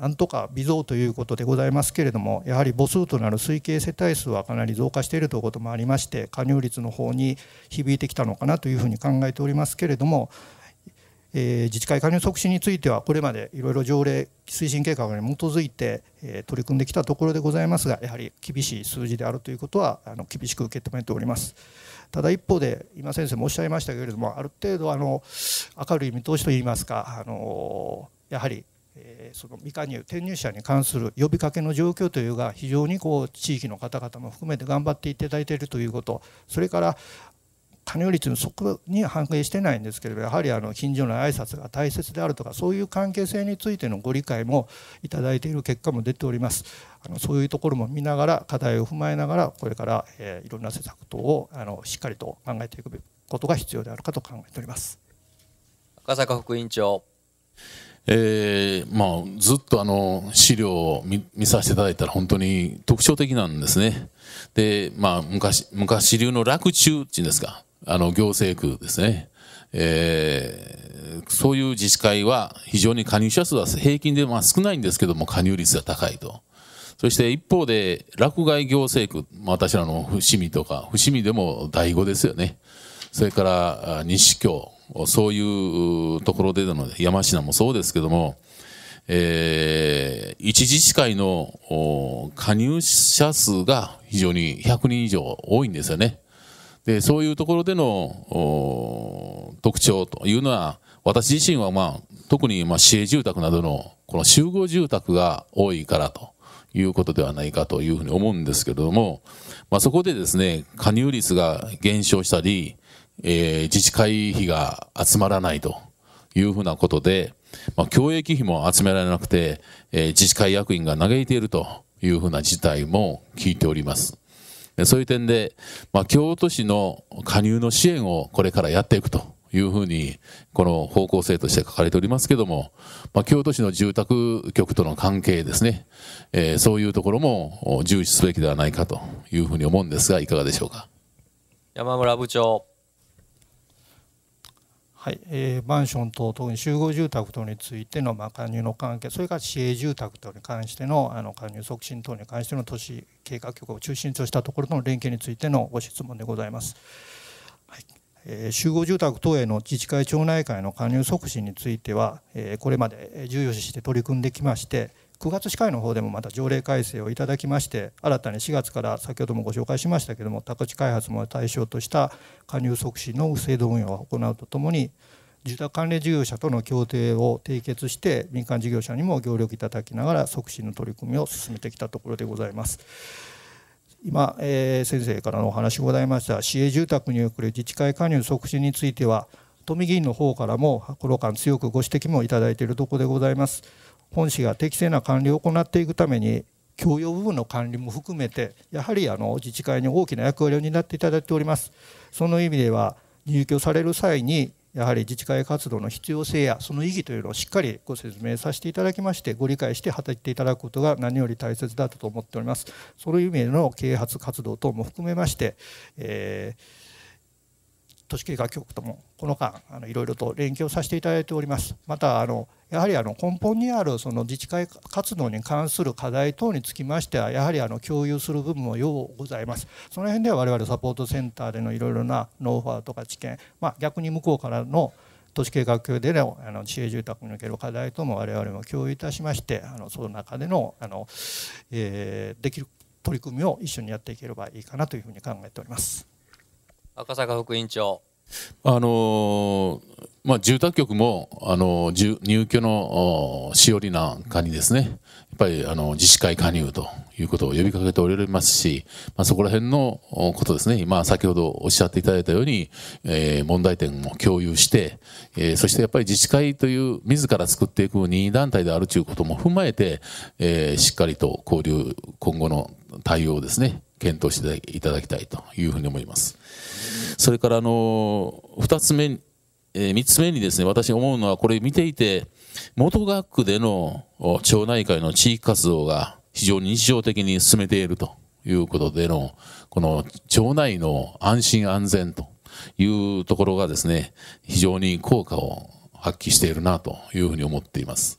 なんとか微増ということでございますけれどもやはり母数となる推計世帯数はかなり増加しているということもありまして加入率の方に響いてきたのかなというふうに考えておりますけれども、えー、自治会加入促進についてはこれまでいろいろ条例推進計画に基づいて、えー、取り組んできたところでございますがやはり厳しい数字であるということはあの厳しく受け止めております。ただ一方で今先生もおっしゃいましたけれどもある程度あの明るい見通しといいますかあのやはりえその未加入転入者に関する呼びかけの状況というが非常にこう地域の方々も含めて頑張っていただいているということそれから加入率のそこに反映してないんですけれどやはりあの近所の挨拶が大切であるとかそういう関係性についてのご理解もいただいている結果も出ておりますあのそういうところも見ながら課題を踏まえながらこれから、えいろんな施策等をあのしっかりと考えていくことが必要であるかと考えております赤坂副委員長えー、まあ、ずっとあの資料を見させていただいたら本当に特徴的なんですね。で、まあ、昔、昔流の落中っていうんですか、あの行政区ですね。えー、そういう自治会は非常に加入者数は平均でまあ少ないんですけども加入率が高いと。そして一方で落外行政区、まあ、私らの伏見とか伏見でも第5ですよね。それから西京、そういうところでの山科もそうですけども、えー、一自治会の加入者数が非常に100人以上多いんですよね。で、そういうところでの特徴というのは、私自身は、まあ、特にまあ市営住宅などのこの集合住宅が多いからということではないかというふうに思うんですけれども、まあ、そこでですね、加入率が減少したり、えー、自治会費が集まらないというふうなことで、まあ、教育費も集められなくて、えー、自治会役員が嘆いているというふうな事態も聞いております。そういう点で、まあ、京都市の加入の支援をこれからやっていくというふうに、この方向性として書かれておりますけども、まあ、京都市の住宅局との関係ですね、えー、そういうところも重視すべきではないかというふうに思うんですが、いかがでしょうか。山村部長。はい、えー、マンション等特に集合住宅等についてのまあ加入の関係それから市営住宅等に関してのあの加入促進等に関しての都市計画局を中心としたところとの連携についてのご質問でございます。はいえー、集合住宅等への自治会町内会の加入促進については、えこれまで重要視して取り組んできまして9月司会の方でもまた条例改正をいただきまして新たに4月から先ほどもご紹介しましたけども宅地開発も対象とした加入促進の制度運用を行うとともに住宅関連事業者との協定を締結して民間事業者にも協力いただきながら促進の取り組みを進めてきたところでございます。今、えー、先生からのお話ございました市営住宅における自治会加入促進については都民議員の方からもこの間強くご指摘もいただいているところでございます。本市が適正な管理を行っていくために共用部分の管理も含めてやはりあの自治会に大きな役割を担っていただいておりますその意味では入居される際にやはり自治会活動の必要性やその意義というのをしっかりご説明させていただきましてご理解して働いていただくことが何より大切だと思っておりますその意味での啓発活動等も含めまして、えー都市計画局ともこの間あのいろいろと連携をさせていただいておりますまたあのやはりあの根本にあるその自治会活動に関する課題等につきましてはやはりあの共有する部分もようございますその辺では我々サポートセンターでのいろいろなノウハウとか知見、まあ、逆に向こうからの都市計画協でのあの市営住宅における課題とも我々も共有いたしましてあのその中でのあの、えー、できる取り組みを一緒にやっていければいいかなというふうに考えております赤坂副委員長あのまあ、住宅局も、あの入居のしおりなんかにですね、やっぱりあの自治会加入ということを呼びかけておりますし、まあ、そこら辺のことですね、今、先ほどおっしゃっていただいたように、えー、問題点も共有して、えー、そしてやっぱり自治会という自ら作っていく任意団体であるということも踏まえて、えー、しっかりと交流、今後の対応ですね、検討していただきたいというふうに思います。それから、あの、2つ目、えー、三つ目にですね、私思うのはこれ見ていて、元学区での町内会の地域活動が非常に日常的に進めているということでの、この町内の安心安全というところがですね、非常に効果を発揮しているなというふうに思っています。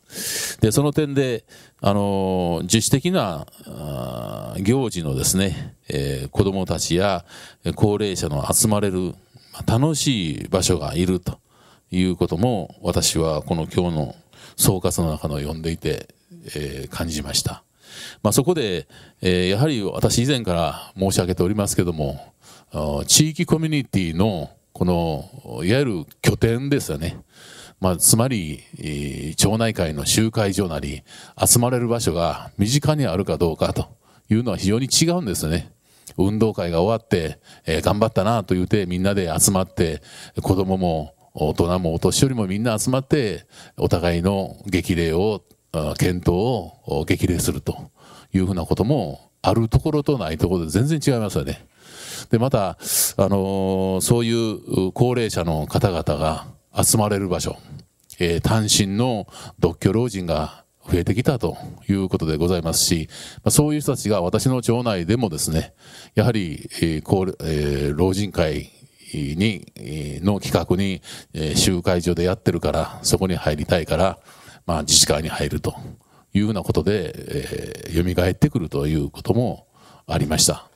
で、その点で、あの、自主的な行事のですね、えー、子供たちや高齢者の集まれる楽しい場所がいるということも、私はこの今日の総括の中の読んでいて、えー、感じました。まあ、そこで、えー、やはり私以前から申し上げておりますけども、地域コミュニティのこの、いわゆる拠点ですよね。まあ、つまり、えー、町内会の集会所なり、集まれる場所が身近にあるかどうかというのは非常に違うんですね。運動会が終わって、えー、頑張ったなと言うてみんなで集まって、子供も大人もお年寄りもみんな集まって、お互いの激励を、検討を激励するというふうなこともあるところとないところで全然違いますよね。で、また、あのー、そういう高齢者の方々が、集まれる場所、えー、単身の独居老人が増えてきたということでございますし、まあ、そういう人たちが私の町内でもですね、やはり、えーえー、老人会に、の企画に、えー、集会所でやってるから、そこに入りたいから、まあ、自治会に入るというふうなことで、えー、蘇ってくるということもありました。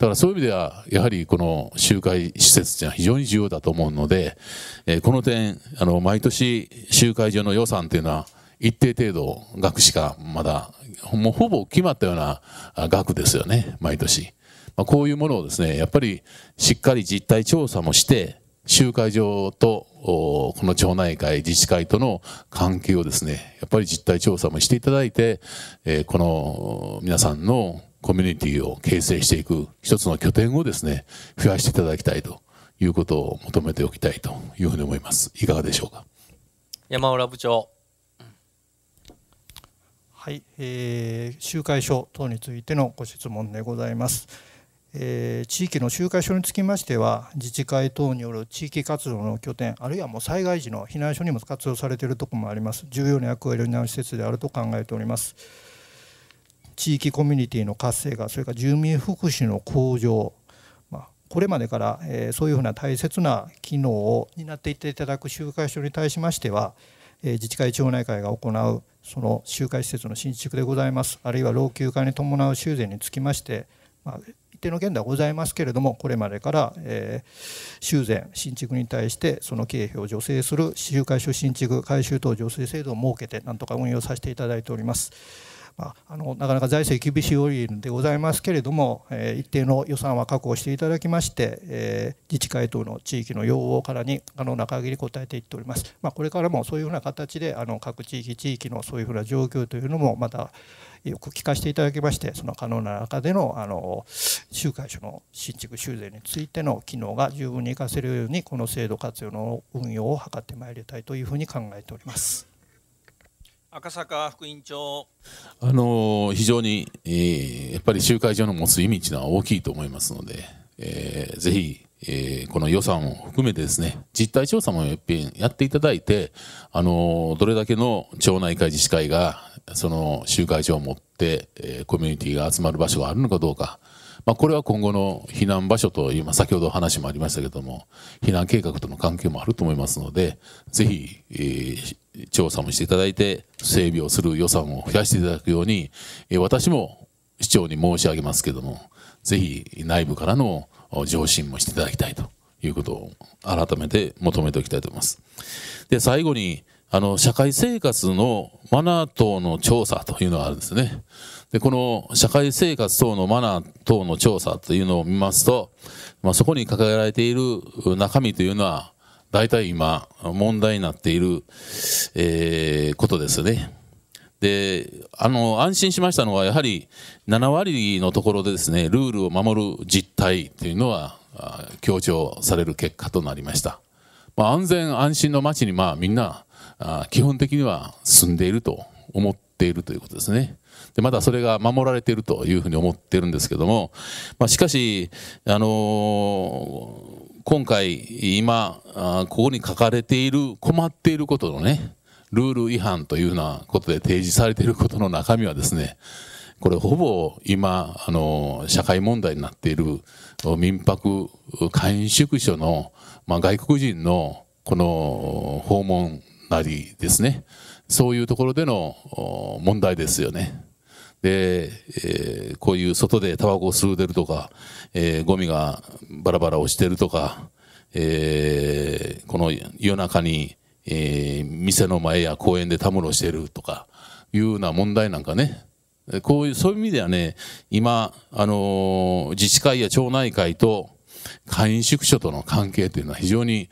だからそういう意味では、やはりこの集会施設というのは非常に重要だと思うので、えー、この点、あの、毎年集会所の予算というのは、一定程度額しかまだ、もうほぼ決まったような額ですよね、毎年。まあ、こういうものをですね、やっぱりしっかり実態調査もして、集会所と、この町内会、自治会との関係をですね、やっぱり実態調査もしていただいて、えー、この皆さんのコミュニティを形成していく一つの拠点をですね、増やしていただきたいということを求めておきたいというふうに思います。いかがでしょうか。山浦部長。はい、えー、集会所等についてのご質問でございます。えー、地域の集会所につきましては自治会等による地域活動の拠点あるいはもう災害時の避難所にも活用されているところもあります重要な役割を担う施設であると考えております。地域コミュニティの活性化それから住民福祉の向上、まあ、これまでから、えー、そういうふうな大切な機能を担っていっていただく集会所に対しましては、えー、自治会町内会が行うその集会施設の新築でございますあるいは老朽化に伴う修繕につきまして、まあ、一定の限度はございますけれどもこれまでから、えー、修繕新築に対してその経費を助成する集会所新築改修等助成制度を設けてなんとか運用させていただいております。まあ、あのなかなか財政厳しい折でございますけれども、えー、一定の予算は確保していただきまして、えー、自治会等の地域の要望からに可能な限り応えていっております。まあ、これからもそういうふうな形であの各地域地域のそういうふうな状況というのもまたよく聞かせていただきましてその可能な中でのあの集会所の新築修繕についての機能が十分に活かせるようにこの制度活用の運用を図ってまいりたいというふうに考えております。赤坂副院長あの非常に、えー、やっぱり集会所の持つ意味というのは大きいと思いますので、えー、ぜひ、えー、この予算を含めてですね実態調査もいっぺんやっていただいて、あのどれだけの町内会自治会がその集会所を持って、えー、コミュニティが集まる場所があるのかどうか。まあ、これは今後の避難場所と今先ほど話もありましたけども避難計画との関係もあると思いますのでぜひ、えー、調査もしていただいて、整備をする予算を増やしていただくように、私も市長に申し上げますけども、ぜひ内部からの上申もしていただきたいということを改めて求めておきたいと思います。で、最後に、あの、社会生活のマナー等の調査というのがあるんですね。で、この社会生活等のマナー等の調査というのを見ますと、まあ、そこに掲げられている中身というのは、大体今問題になっている、えー、ことですね。で、あの、安心しましたのは、やはり7割のところでですね、ルールを守る実態というのは、強調される結果となりました。まあ、安全安心の街に、まあ、みんな、基本的には住んでいると思っているということですね。でまだそれが守られているというふうに思ってるんですけども、まあ、しかし、あのー今回今ここに書かれている困っていることのねルール違反というようなことで提示されていることの中身はですねこれほぼ今あの社会問題になっている民泊会員宿所の、まあ、外国人のこの訪問なりですねそういうところでの問題ですよね。で、えー、こういう外でタバコを吸うてるとか、えー、ゴミがバラバラ落ちてるとか、えー、この夜中に、えー、店の前や公園でたむろしてるとかいうような問題なんかね、こういう、そういう意味ではね、今、あのー、自治会や町内会と会員宿所との関係というのは非常に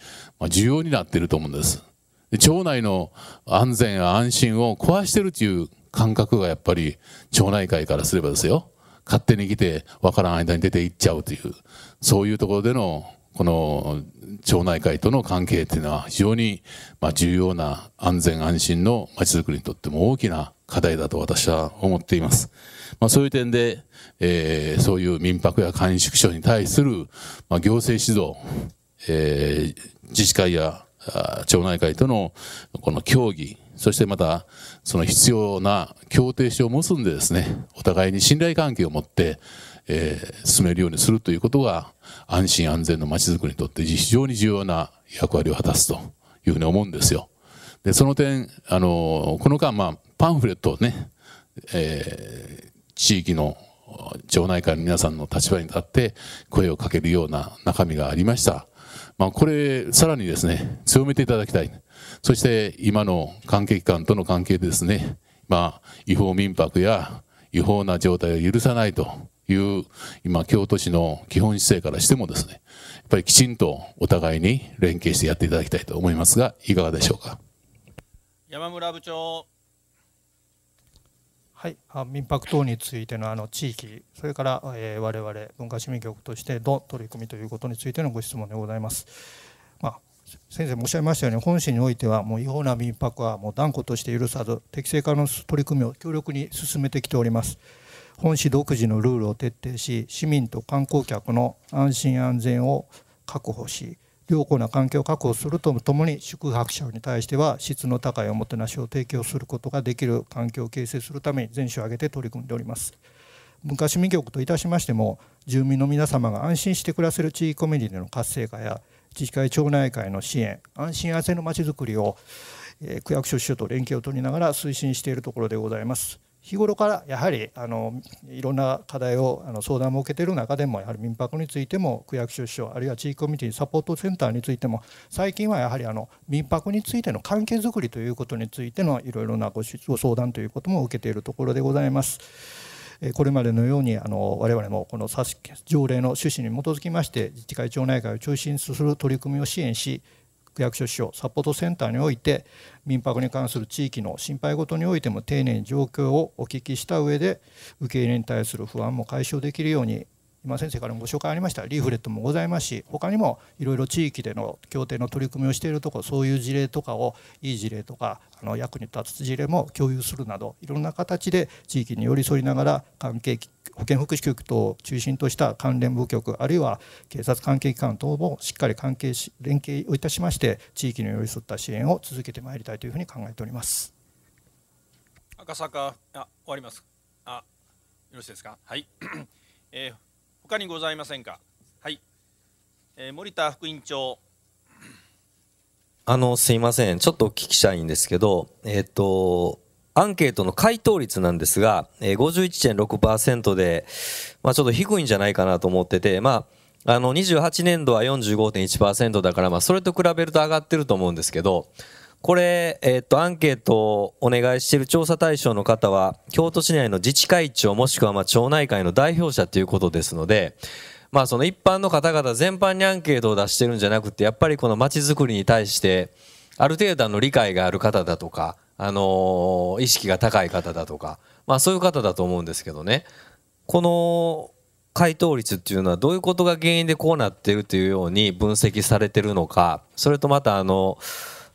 重要になっていると思うんです。で町内の安全や安心を壊してるという感覚がやっぱり町内会からすればですよ勝手に来て分からん間に出て行っちゃうというそういうところでのこの町内会との関係っていうのは非常にま重要な安全安心のまちづくりにとっても大きな課題だと私は思っています。まあ、そういう点で、えー、そういう民泊や簡宿所に対する、まあ、行政指導、えー、自治会や町内会とのこの協議、そしてまた、その必要な協定書を結んでですね、お互いに信頼関係を持って、えー、進めるようにするということが、安心安全のまちづくりにとって非常に重要な役割を果たすというふうに思うんですよ。で、その点、あの、この間、まあ、パンフレットをね、えー、地域の町内会の皆さんの立場に立って声をかけるような中身がありました。まあ、これ、さらにですね、強めていただきたい。そして今の関係機関との関係ですね、まあ、違法民泊や違法な状態を許さないという今京都市の基本姿勢からしてもですね、やっぱりきちんとお互いに連携してやっていただきたいと思いますが、いかがでしょうか。山村部長。はい、あ民泊等についてのあの地域、それから、えー、我々文化市民局としての取り組みということについてのご質問でございます。先生もおっしゃいましたように本市においてはもう違法な民泊はもう断固として許さず適正化の取り組みを強力に進めてきております本市独自のルールを徹底し市民と観光客の安心安全を確保し良好な環境を確保するとともに宿泊者に対しては質の高いおもてなしを提供することができる環境を形成するために全種を挙げて取り組んでおります文化市民局といたしましても住民の皆様が安心して暮らせる地域コミュニティの活性化や自治会町内会の支援安心安全のまちづくりを、え区役所支所と連携を取りながら推進しているところでございます。日頃からやはりあのいろんな課題をあの相談も受けている中でもやはり民泊についても区役所支所あるいは地域コミュニティサポートセンターについても最近はやはりあの民泊についての関係づくりということについてのいろいろなご相談ということも受けているところでございます。これまでのようにあの我々もこの条例の趣旨に基づきまして自治会町内会を中心とする取り組みを支援し区役所市長サポートセンターにおいて民泊に関する地域の心配事においても丁寧に状況をお聞きした上で受け入れに対する不安も解消できるように今先生からもご紹介ありましたリーフレットもございますし他にもいろいろ地域での協定の取り組みをしているところそういう事例とかをいい事例とかあの役に立つ事例も共有するなどいろんな形で地域に寄り添いながら関係保健福祉局等を中心とした関連部局あるいは警察関係機関等もしっかり関係し連携をいたしまして地域に寄り添った支援を続けてまいりたいというふうに考えております。赤坂あ終わりますあよろしいですかはい、<clears throat> えー他にございませんか。はい。えー、森田副院長。あの、すいません。ちょっとお聞きしたいんですけど、えっ、ー、と、アンケートの回答率なんですが、えー、51.6%で、まあちょっと低いんじゃないかなと思ってて、まあ、あの、28年度は45.1%だから、まあそれと比べると上がってると思うんですけど、これ、えっと、アンケートをお願いしている調査対象の方は、京都市内の自治会長もしくはまあ町内会の代表者ということですので、まあその一般の方々全般にアンケートを出してるんじゃなくて、やっぱりこの街づくりに対して、ある程度の理解がある方だとか、あのー、意識が高い方だとか、まあそういう方だと思うんですけどね。この回答率っていうのはどういうことが原因でこうなってるというように分析されてるのか、それとまたあの、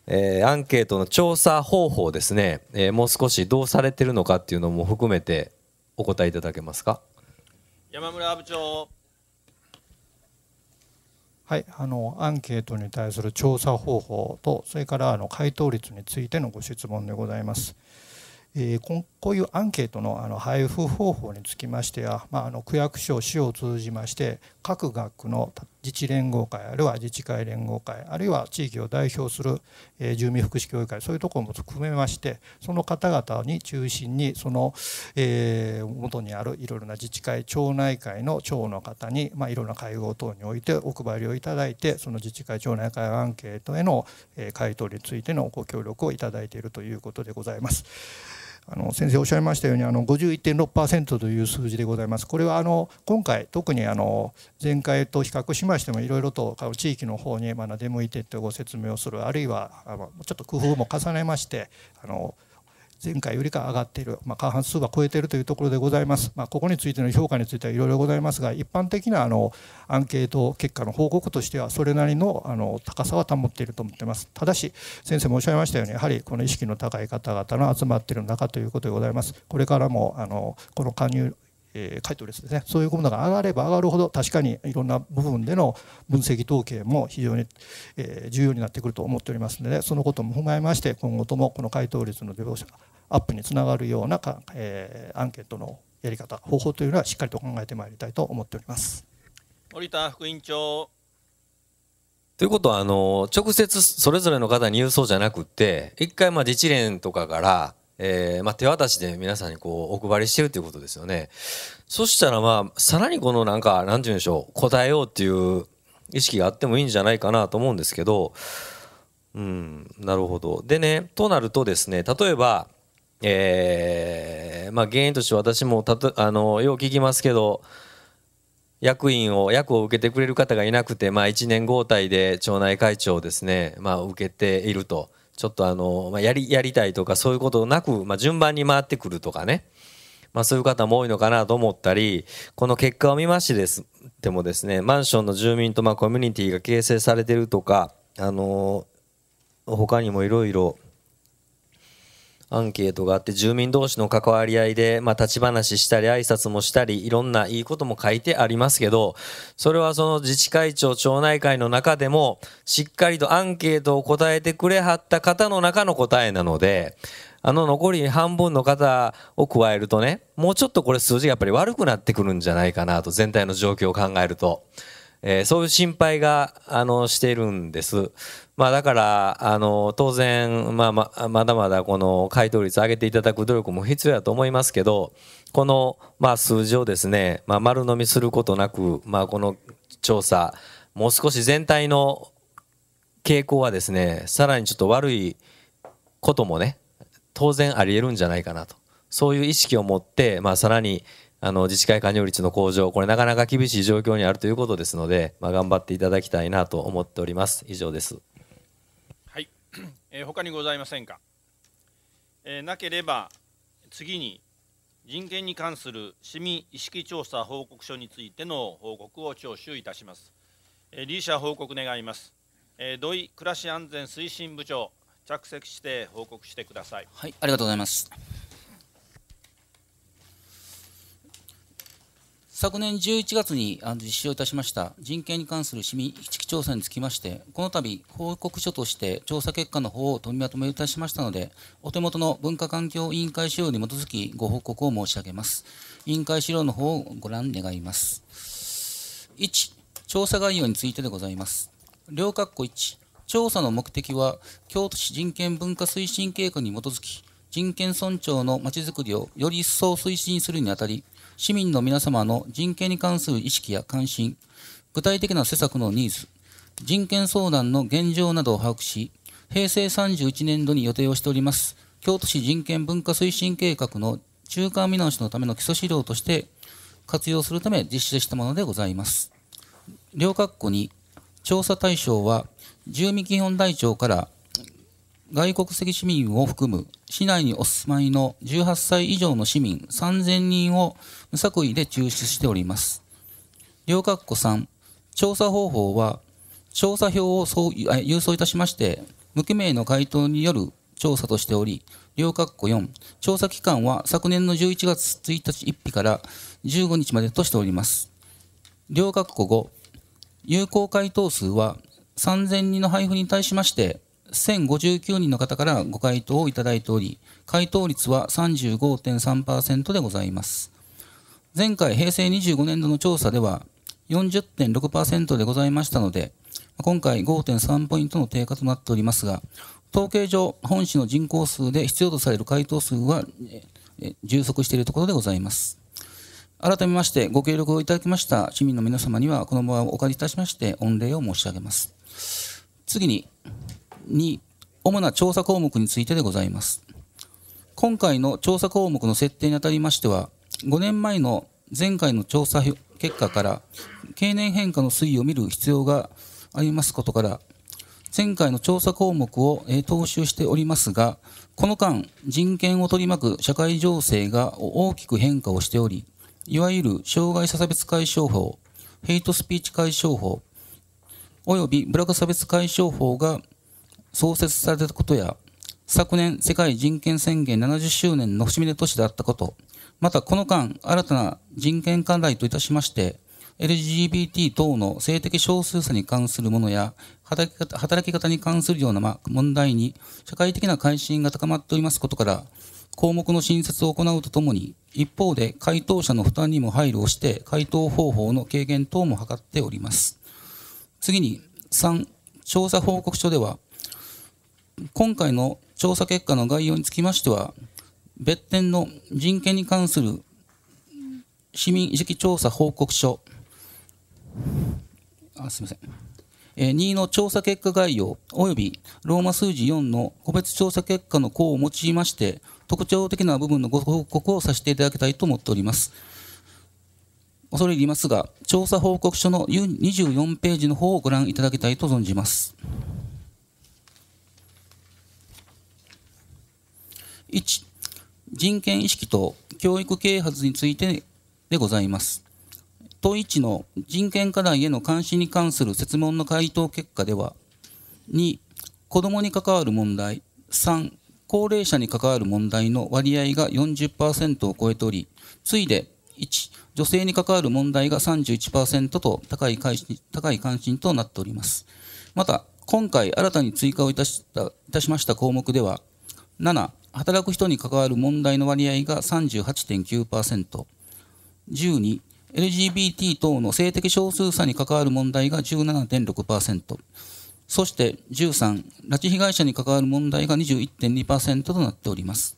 えー、アンケートの調査方法ですね、えー、もう少しどうされてるのかっていうのも含めてお答えいただけますか山村部長はいあのアンケートに対する調査方法とそれからあの回答率についてのご質問でございます。えー、こういうアンケートのあの配布方法につきましては、まあ、あの区役所、市を通じまして各学区の自治連合会あるいは自治会連合会あるいは地域を代表する、え住民福祉協議会そういうところも含めましてその方々に中心にその、え元にあるいろいろな自治会町内会の長の方に、まあ、いろんな会合等においてお配りをいただいてその自治会町内会アンケートへの回答についてのご協力をいただいているということでございます。あの先生おっしゃいましたようにあの51.6%という数字でございます。これはあの今回特にあの前回と比較しましてもいろいろと地域の方にまあ出向いてってご説明をするあるいはあのちょっと工夫も重ねましてあの前回よりか上がっている、まあ、過半数は超えているというところでございます、まあ、ここについての評価についてはいろいろございますが、一般的なあのアンケート結果の報告としては、それなりのあの高さは保っていると思っています。ただし、先生もおっしゃいましたように、やはりこの意識の高い方々の集まっている中ということでございます。これからもあのこの加入えー、回答率ですねそういうものが上がれば上がるほど確かにいろんな部分での分析統計も非常に、えー、重要になってくると思っておりますので、ね、そのことも踏まえまして今後ともこの回答率の上昇アップにつながるようなか、えー、アンケートのやり方方法というのはしっかりと考えてまいりたいと思っております森田副委員長ということはあの直接それぞれの方に郵送じゃなくて一回まあ治連とかから、えーまあ、手渡しで皆さんにこうお配りしてるということですよねそしたらまあさらにこのなんか何て言うんでしょう答えようっていう意識があってもいいんじゃないかなと思うんですけどうんなるほどでねとなるとですね例えばえー、まあ原因として私もたとあのよう聞きますけど役員を役を受けてくれる方がいなくて、まあ、1年交代で町内会長をですね、まあ、受けているとちょっとあの、まあ、やりやりたいとかそういうことなく、まあ、順番に回ってくるとかね、まあ、そういう方も多いのかなと思ったりこの結果を見ましてですでもですねマンションの住民とまあコミュニティが形成されてるとかあの他にもいろいろアンケートがあって、住民同士の関わり合いで、まあ、立ち話したり、挨拶もしたり、いろんないいことも書いてありますけど、それはその自治会長、町内会の中でも、しっかりとアンケートを答えてくれはった方の中の答えなので、あの残り半分の方を加えるとね、もうちょっとこれ数字がやっぱり悪くなってくるんじゃないかなと、全体の状況を考えると。えー、そういう心配が、あの、しているんです。まあ、だからあの当然、まあ、ままだまだこの回答率上げていただく努力も必要だと思いますけどこの、まあ、数字をですね、まあ、丸飲みすることなく、まあ、この調査もう少し全体の傾向はですねさらにちょっと悪いこともね当然ありえるんじゃないかなとそういう意識を持って、まあ、さらにあの自治会加入率の向上、これなかなか厳しい状況にあるということですので、まあ、頑張っていただきたいなと思っております。以上です。えー、他にございませんか、えー、なければ次に人権に関する市民意識調査報告書についての報告を聴取いたします。えー、理事者報告願います。えー、土井暮らし安全推進部長着席して報告してください。はい、ありがとうございます。昨年11月に実施をいたしました人権に関する市民基地調査につきまして、この度報告書として調査結果の方を取りまとめいたしましたので、お手元の文化環境委員会資料に基づきご報告を申し上げます。委員会資料の方をご覧願います。1、調査概要についてでございます。両括弧1、調査の目的は、京都市人権文化推進計画に基づき、人権尊重のまちづくりをより一層推進するにあたり、市民の皆様の人権に関する意識や関心、具体的な施策のニーズ、人権相談の現状などを把握し、平成31年度に予定をしております、京都市人権文化推進計画の中間見直しのための基礎資料として活用するため実施したものでございます。両括弧に、調査対象は、住民基本台帳から外国籍市民を含む市内にお住まいの18歳以上の市民3000人を無作為で抽出しております。両括弧3、調査方法は、調査票を郵送いたしまして、無記名の回答による調査としており、両括弧4、調査期間は昨年の11月1日1日から15日までとしております。両括弧5、有効回答数は3000人の配布に対しまして、1059人の方からご回答をいただいており、回答率は35.3%でございます。前回平成25年度の調査では40.6%でございましたので、今回5.3ポイントの低下となっておりますが、統計上、本市の人口数で必要とされる回答数は充足しているところでございます。改めましてご協力をいただきました市民の皆様にはこの場をお借りいたしまして御礼を申し上げます。次に、に主な調査項目についてでございます。今回の調査項目の設定にあたりましては、5年前の前回の調査結果から、経年変化の推移を見る必要がありますことから、前回の調査項目を、え踏襲しておりますが、この間、人権を取り巻く社会情勢が大きく変化をしており、いわゆる障害者差別解消法、ヘイトスピーチ解消法、およびブラック差別解消法が創設されたことや、昨年世界人権宣言70周年の節目都年であったこと、またこの間、新たな人権課題といたしまして、LGBT 等の性的少数者に関するものや働き方、働き方に関するような問題に社会的な関心が高まっておりますことから、項目の新設を行うとともに、一方で回答者の負担にも配慮をして、回答方法の軽減等も図っております。次に、3、調査報告書では、今回の調査結果の概要につきましては、別点の人権に関する市民意識調査報告書、あすみません、えー、2の調査結果概要及びローマ数字4の個別調査結果の項を用いまして、特徴的な部分のご報告をさせていただきたいと思っております。恐れ入りますが、調査報告書の24ページの方をご覧いただきたいと存じます。1、人権意識と教育啓発についてでございます。問1の人権課題への関心に関する設問の回答結果では、2、子どもに関わる問題、3、高齢者に関わる問題の割合が40%を超えており、次いで、1、女性に関わる問題が31%と高い高い関心となっております。また、今回新たに追加をいたしたいたしました項目では、7、働く人に関わる問題の割合が38.9%、12、LGBT 等の性的少数者に関わる問題が17.6%、そして13、拉致被害者に関わる問題が21.2%となっております。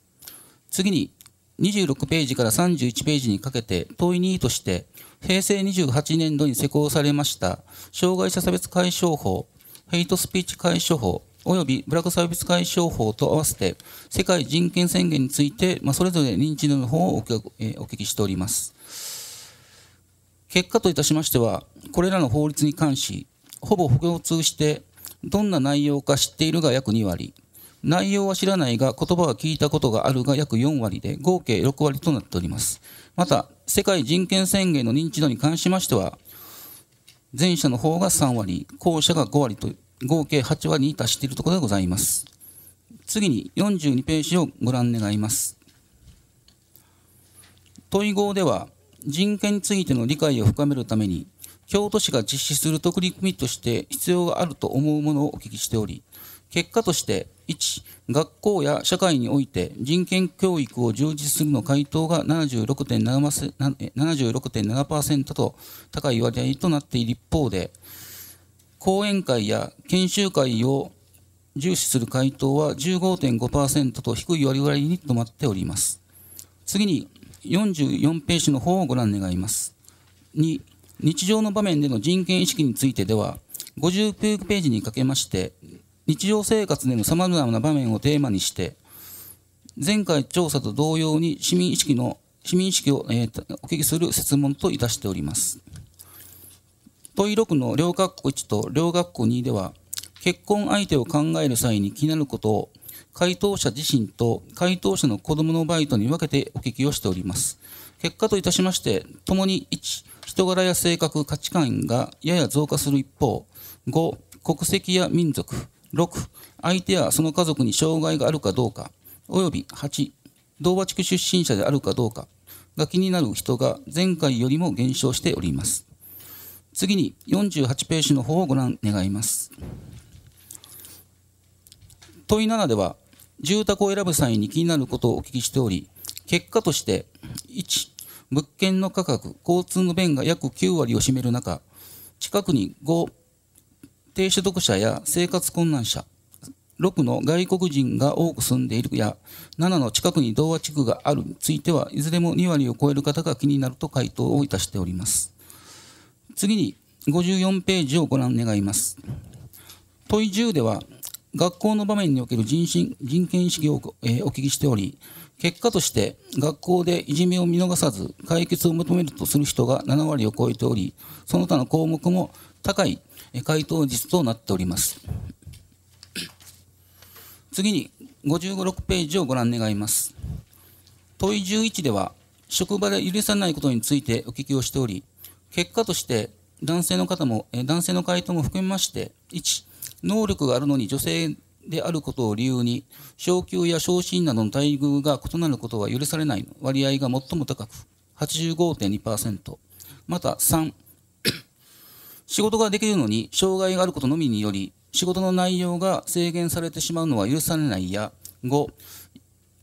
次に、26ページから31ページにかけて問い2として、平成28年度に施行されました、障害者差別解消法、ヘイトスピーチ解消法、およびブラックサービス解消法と合わせて、世界人権宣言について、まあ、それぞれ認知度の方をお聞きしております。結果といたしましては、これらの法律に関し、ほぼ共通して、どんな内容か知っているが約2割、内容は知らないが言葉は聞いたことがあるが約4割で、合計6割となっております。また、世界人権宣言の認知度に関しましては、前者の方が3割、後者が5割と合計8割に達しているところでございます。次に42ページをご覧願います。問い合では、人権についての理解を深めるために、京都市が実施する取り組みとして必要があると思うものをお聞きしており、結果として、1、学校や社会において人権教育を充実するの回答が76.7%と高い割合となっている一方で、講演会や研修会を重視する回答は15.5%と低い割合にとまっております。次に44ページの方をご覧願います。2、日常の場面での人権意識についてでは、59ページにかけまして、日常生活での様々な場面をテーマにして、前回調査と同様に市民意識の、市民意識を、えお聞きする設問といたしております。問い6の両括弧1と両括弧2では、結婚相手を考える際に気になることを、回答者自身と回答者の子供のバイトに分けてお聞きをしております。結果といたしまして、共に1、人柄や性格、価値観がやや増加する一方、5、国籍や民族、6、相手やその家族に障害があるかどうか、および8、同和地区出身者であるかどうかが気になる人が前回よりも減少しております。次に48ページの方をご覧願います。問い7では、住宅を選ぶ際に気になることをお聞きしており、結果として、1、物件の価格、交通の便が約9割を占める中、近くに5、低所得者や生活困難者、6の外国人が多く住んでいるや、7の近くに童話地区があるについては、いずれも2割を超える方が気になると回答をいたしております。次に54ページをご覧願います。問い10では、学校の場面における人身人権意識を、えー、お聞きしており、結果として学校でいじめを見逃さず解決を求めるとする人が7割を超えており、その他の項目も高い回答率となっております。次に55、6ページをご覧願います。問い11では、職場で許さないことについてお聞きをしており、結果として男性の方も、男性の回答も含めまして、1、能力があるのに女性であることを理由に、昇給や昇進などの待遇が異なることは許されないの割合が最も高く、85.2%。また3、<coughs> 仕事ができるのに障害があることのみにより、仕事の内容が制限されてしまうのは許されないや、5、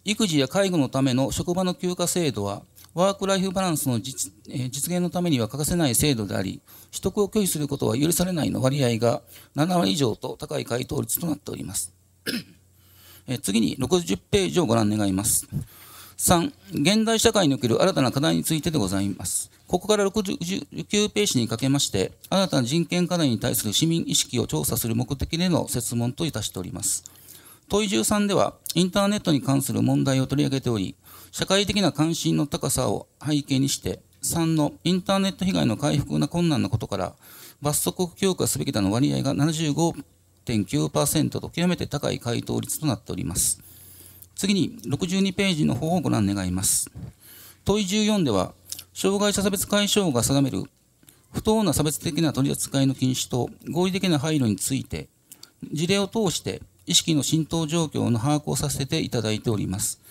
育児や介護のための職場の休暇制度はワーク・ライフ・バランスの実,、え実現のためには欠かせない制度であり、取得を拒否することは許されないの割合が7割以上と高い回答率となっております。<coughs> え次に60ページをご覧願います。3、現代社会における新たな課題についてでございます。ここから69ページにかけまして、新たな人権課題に対する市民意識を調査する目的での設問といたしております。問い13では、インターネットに関する問題を取り上げており、社会的な関心の高さを背景にして、3のインターネット被害の回復が困難なことから、罰則を強化すべきだの割合が75.9%と極めて高い回答率となっております。次に62ページの方をご覧願います。問い14では、障害者差別解消が定める不当な差別的な取り扱いの禁止と合理的な配慮について、事例を通して意識の浸透状況の把握をさせていただいております。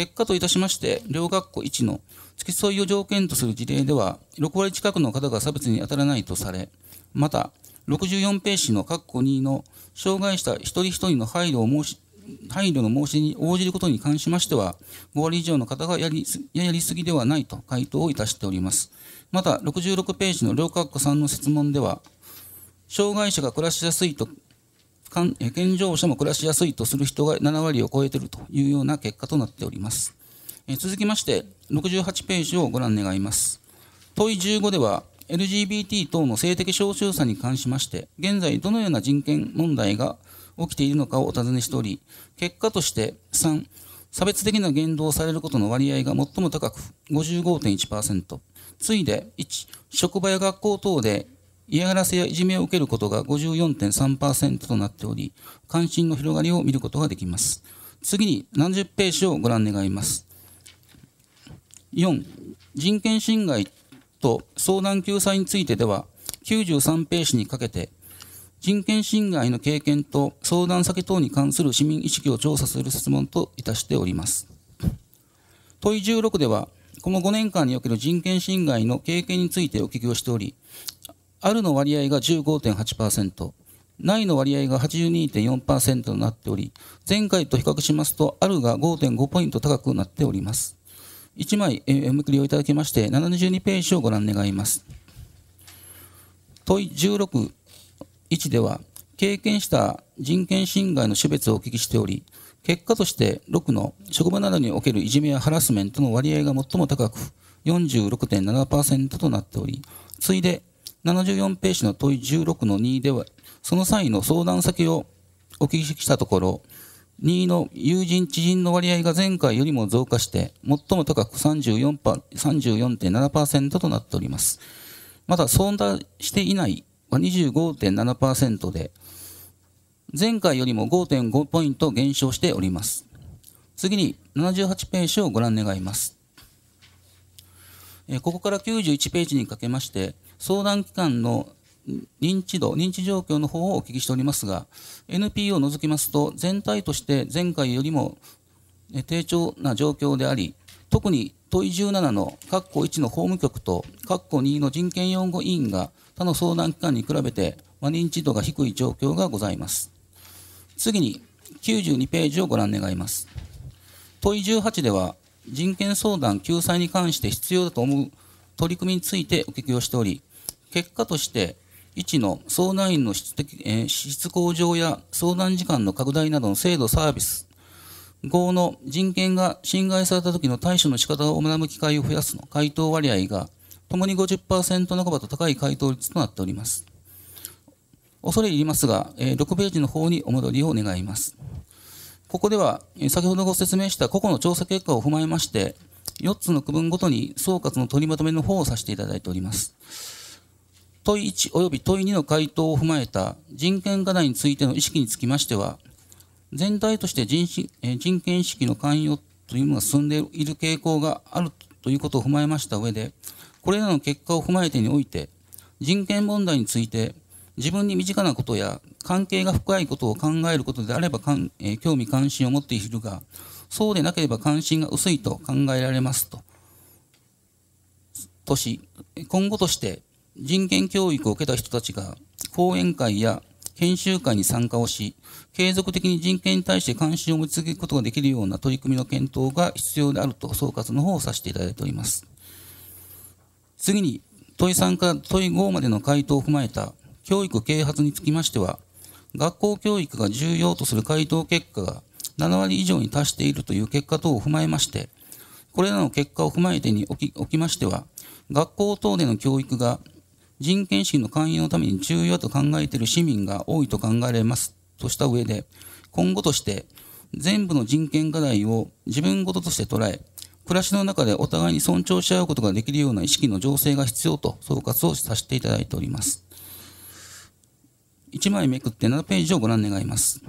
結果といたしまして、両学校1の付き添いを条件とする事例では、6割近くの方が差別に当たらないとされ、また、64ページの括弧2の障害者一人一人の配慮を申し配慮の申しに応じることに関しましては、5割以上の方がやりやりすぎではないと回答をいたしております。また、66ページの両括弧3の設問では、障害者が暮らしやすいと健常者も暮らしやすいとする人が7割を超えているというような結果となっております。え続きまして、68ページをご覧願います。問い15では、LGBT 等の性的少数者に関しまして、現在どのような人権問題が起きているのかをお尋ねしており、結果として3、差別的な言動をされることの割合が最も高く、55.1%。次いで1、職場や学校等で嫌がらせやいじめを受けることが54.3%となっており、関心の広がりを見ることができます。次に何十ページをご覧願います。4、人権侵害と相談救済についてでは、93ページにかけて、人権侵害の経験と相談先等に関する市民意識を調査する質問といたしております。問い16では、この5年間における人権侵害の経験についてお聞きをしており、あるの割合が15.8%、ないの割合が82.4%となっており、前回と比較しますと、あるが5.5ポイント高くなっております。1枚おめくりをいただきまして、72ページをご覧願います。問い16、1では、経験した人権侵害の種別をお聞きしており、結果として6の職場などにおけるいじめやハラスメントの割合が最も高く、46.7%となっており、ついで74ページの問い16の2では、その際の相談先をお聞きしたところ、2の友人知人の割合が前回よりも増加して、最も高く34.7%となっております。また、相談していないは25.7%で、前回よりも5.5ポイント減少しております。次に78ページをご覧願います。ここから91ページにかけまして、相談機関の認知度、認知状況の方をお聞きしておりますが、NPO を除きますと、全体として前回よりも低調な状況であり、特に問い17の括弧1の法務局と括弧2の人権擁護委員が他の相談機関に比べて、まあ、認知度が低い状況がございます。次に92ページをご覧願います。問い18では人権相談救済に関して必要だと思う取り組みについてお聞きをしており、結果として1の相談員の質的、えー、質向上や相談時間の拡大などの制度サービス5の人権が侵害された時の対処の仕方を学ぶ機会を増やすの回答割合がともに50%半ばと高い回答率となっております恐れ入りますが、え6ページの方にお戻りを願いますここでは、え先ほどご説明した個々の調査結果を踏まえまして4つの区分ごとに総括の取りまとめの方をさせていただいております問1及び問2の回答を踏まえた人権課題についての意識につきましては、全体として人人権意識の関与というものが進んでいる傾向があるということを踏まえました上で、これらの結果を踏まえてにおいて、人権問題について自分に身近なことや関係が深いことを考えることであればええ興味関心を持っているが、そうでなければ関心が薄いと考えられますと。とし、今後として人権教育を受けた人たちが講演会や研修会に参加をし、継続的に人権に対して関心を持ち続けることができるような取り組みの検討が必要であると総括の方をさせていただいております。次に、問い3から問い5までの回答を踏まえた教育啓発につきましては、学校教育が重要とする回答結果が7割以上に達しているという結果等を踏まえまして、これらの結果を踏まえてにおきましては、学校等での教育が人権心の勧誘のために重要と考えている市民が多いと考えられますとした上で、今後として全部の人権課題を自分事として捉え、暮らしの中でお互いに尊重し合うことができるような意識の醸成が必要と総括をさせていただいております。1枚めくって7ページをご覧願います。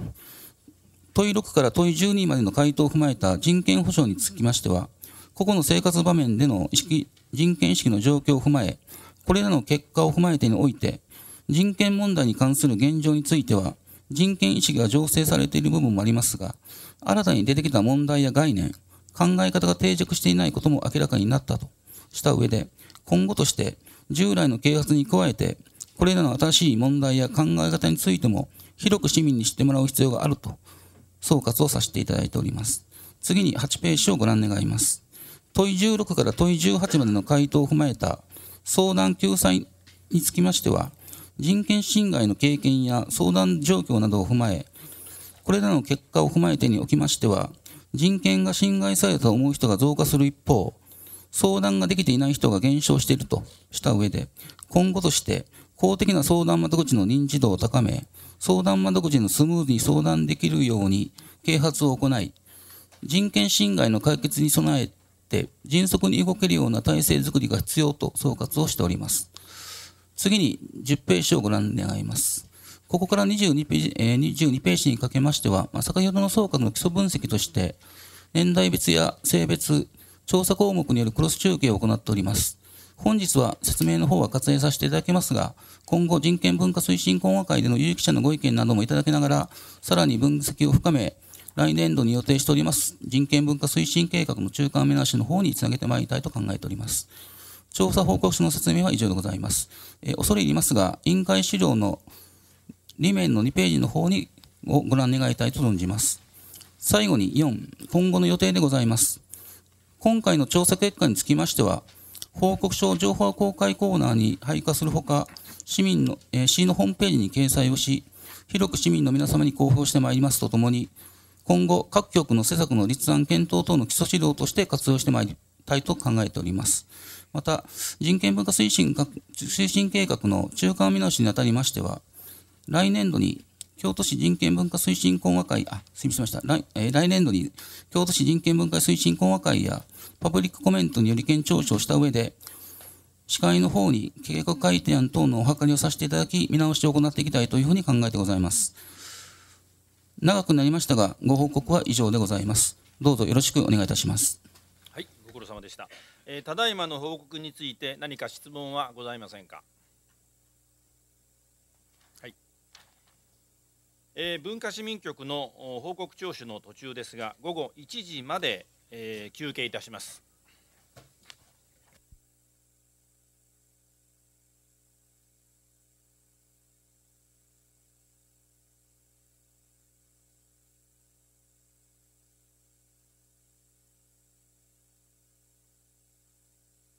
問い6から問い12までの回答を踏まえた人権保障につきましては、個々の生活場面での意識人権意識の状況を踏まえ、これらの結果を踏まえてにおいて、人権問題に関する現状については、人権意識が醸成されている部分もありますが、新たに出てきた問題や概念、考え方が定着していないことも明らかになったとした上で、今後として従来の啓発に加えて、これらの新しい問題や考え方についても広く市民に知ってもらう必要があると総括をさせていただいております。次に8ページをご覧願います。問16から問18までの回答を踏まえた相談救済につきましては、人権侵害の経験や相談状況などを踏まえ、これらの結果を踏まえてにおきましては、人権が侵害されたと思う人が増加する一方、相談ができていない人が減少しているとした上で、今後として公的な相談窓口の認知度を高め、相談窓口のスムーズに相談できるように啓発を行い、人権侵害の解決に備えって迅速に動けるような体制づくりが必要と総括をしております。次に10ページをご覧願います。ここから22ページ、えー、22ページにかけましては、まあ、先ほどの総括の基礎分析として、年代別や性別、調査項目によるクロス中継を行っております。本日は説明の方は割愛させていただきますが、今後人権文化推進講話会での有識者のご意見などもいただきながら、さらに分析を深め、来年度に予定しております人権文化推進計画の中間目直しの方につなげてまいりたいと考えております。調査報告書の説明は以上でございます。え恐れ入りますが、委員会資料の2面の2ページの方にをご覧願いたいと存じます。最後に4、今後の予定でございます。今回の調査結果につきましては、報告書を情報公開コーナーに配下するほか、市民の、えー、市のホームページに掲載をし、広く市民の皆様に公表してまいりますとともに、今後、各局の施策の立案検討等の基礎指導として活用してまいりたいと考えております。また、人権文化推進推進計画の中間見直しにあたりましては、来年度に京都市人権文化推進懇話会、あ、すみません来、えー、来年度に京都市人権文化推進懇話会やパブリックコメントにより県聴取をした上で、司会の方に計画改定案等のお諮りをさせていただき、見直しを行っていきたいというふうに考えてございます。長くなりましたが、ご報告は以上でございます。どうぞよろしくお願いいたします。はい、ご苦労様でした。えー、ただいまの報告について何か質問はございませんか。はい。えー、文化市民局の報告聴取の途中ですが、午後1時まで、えー、休憩いたします。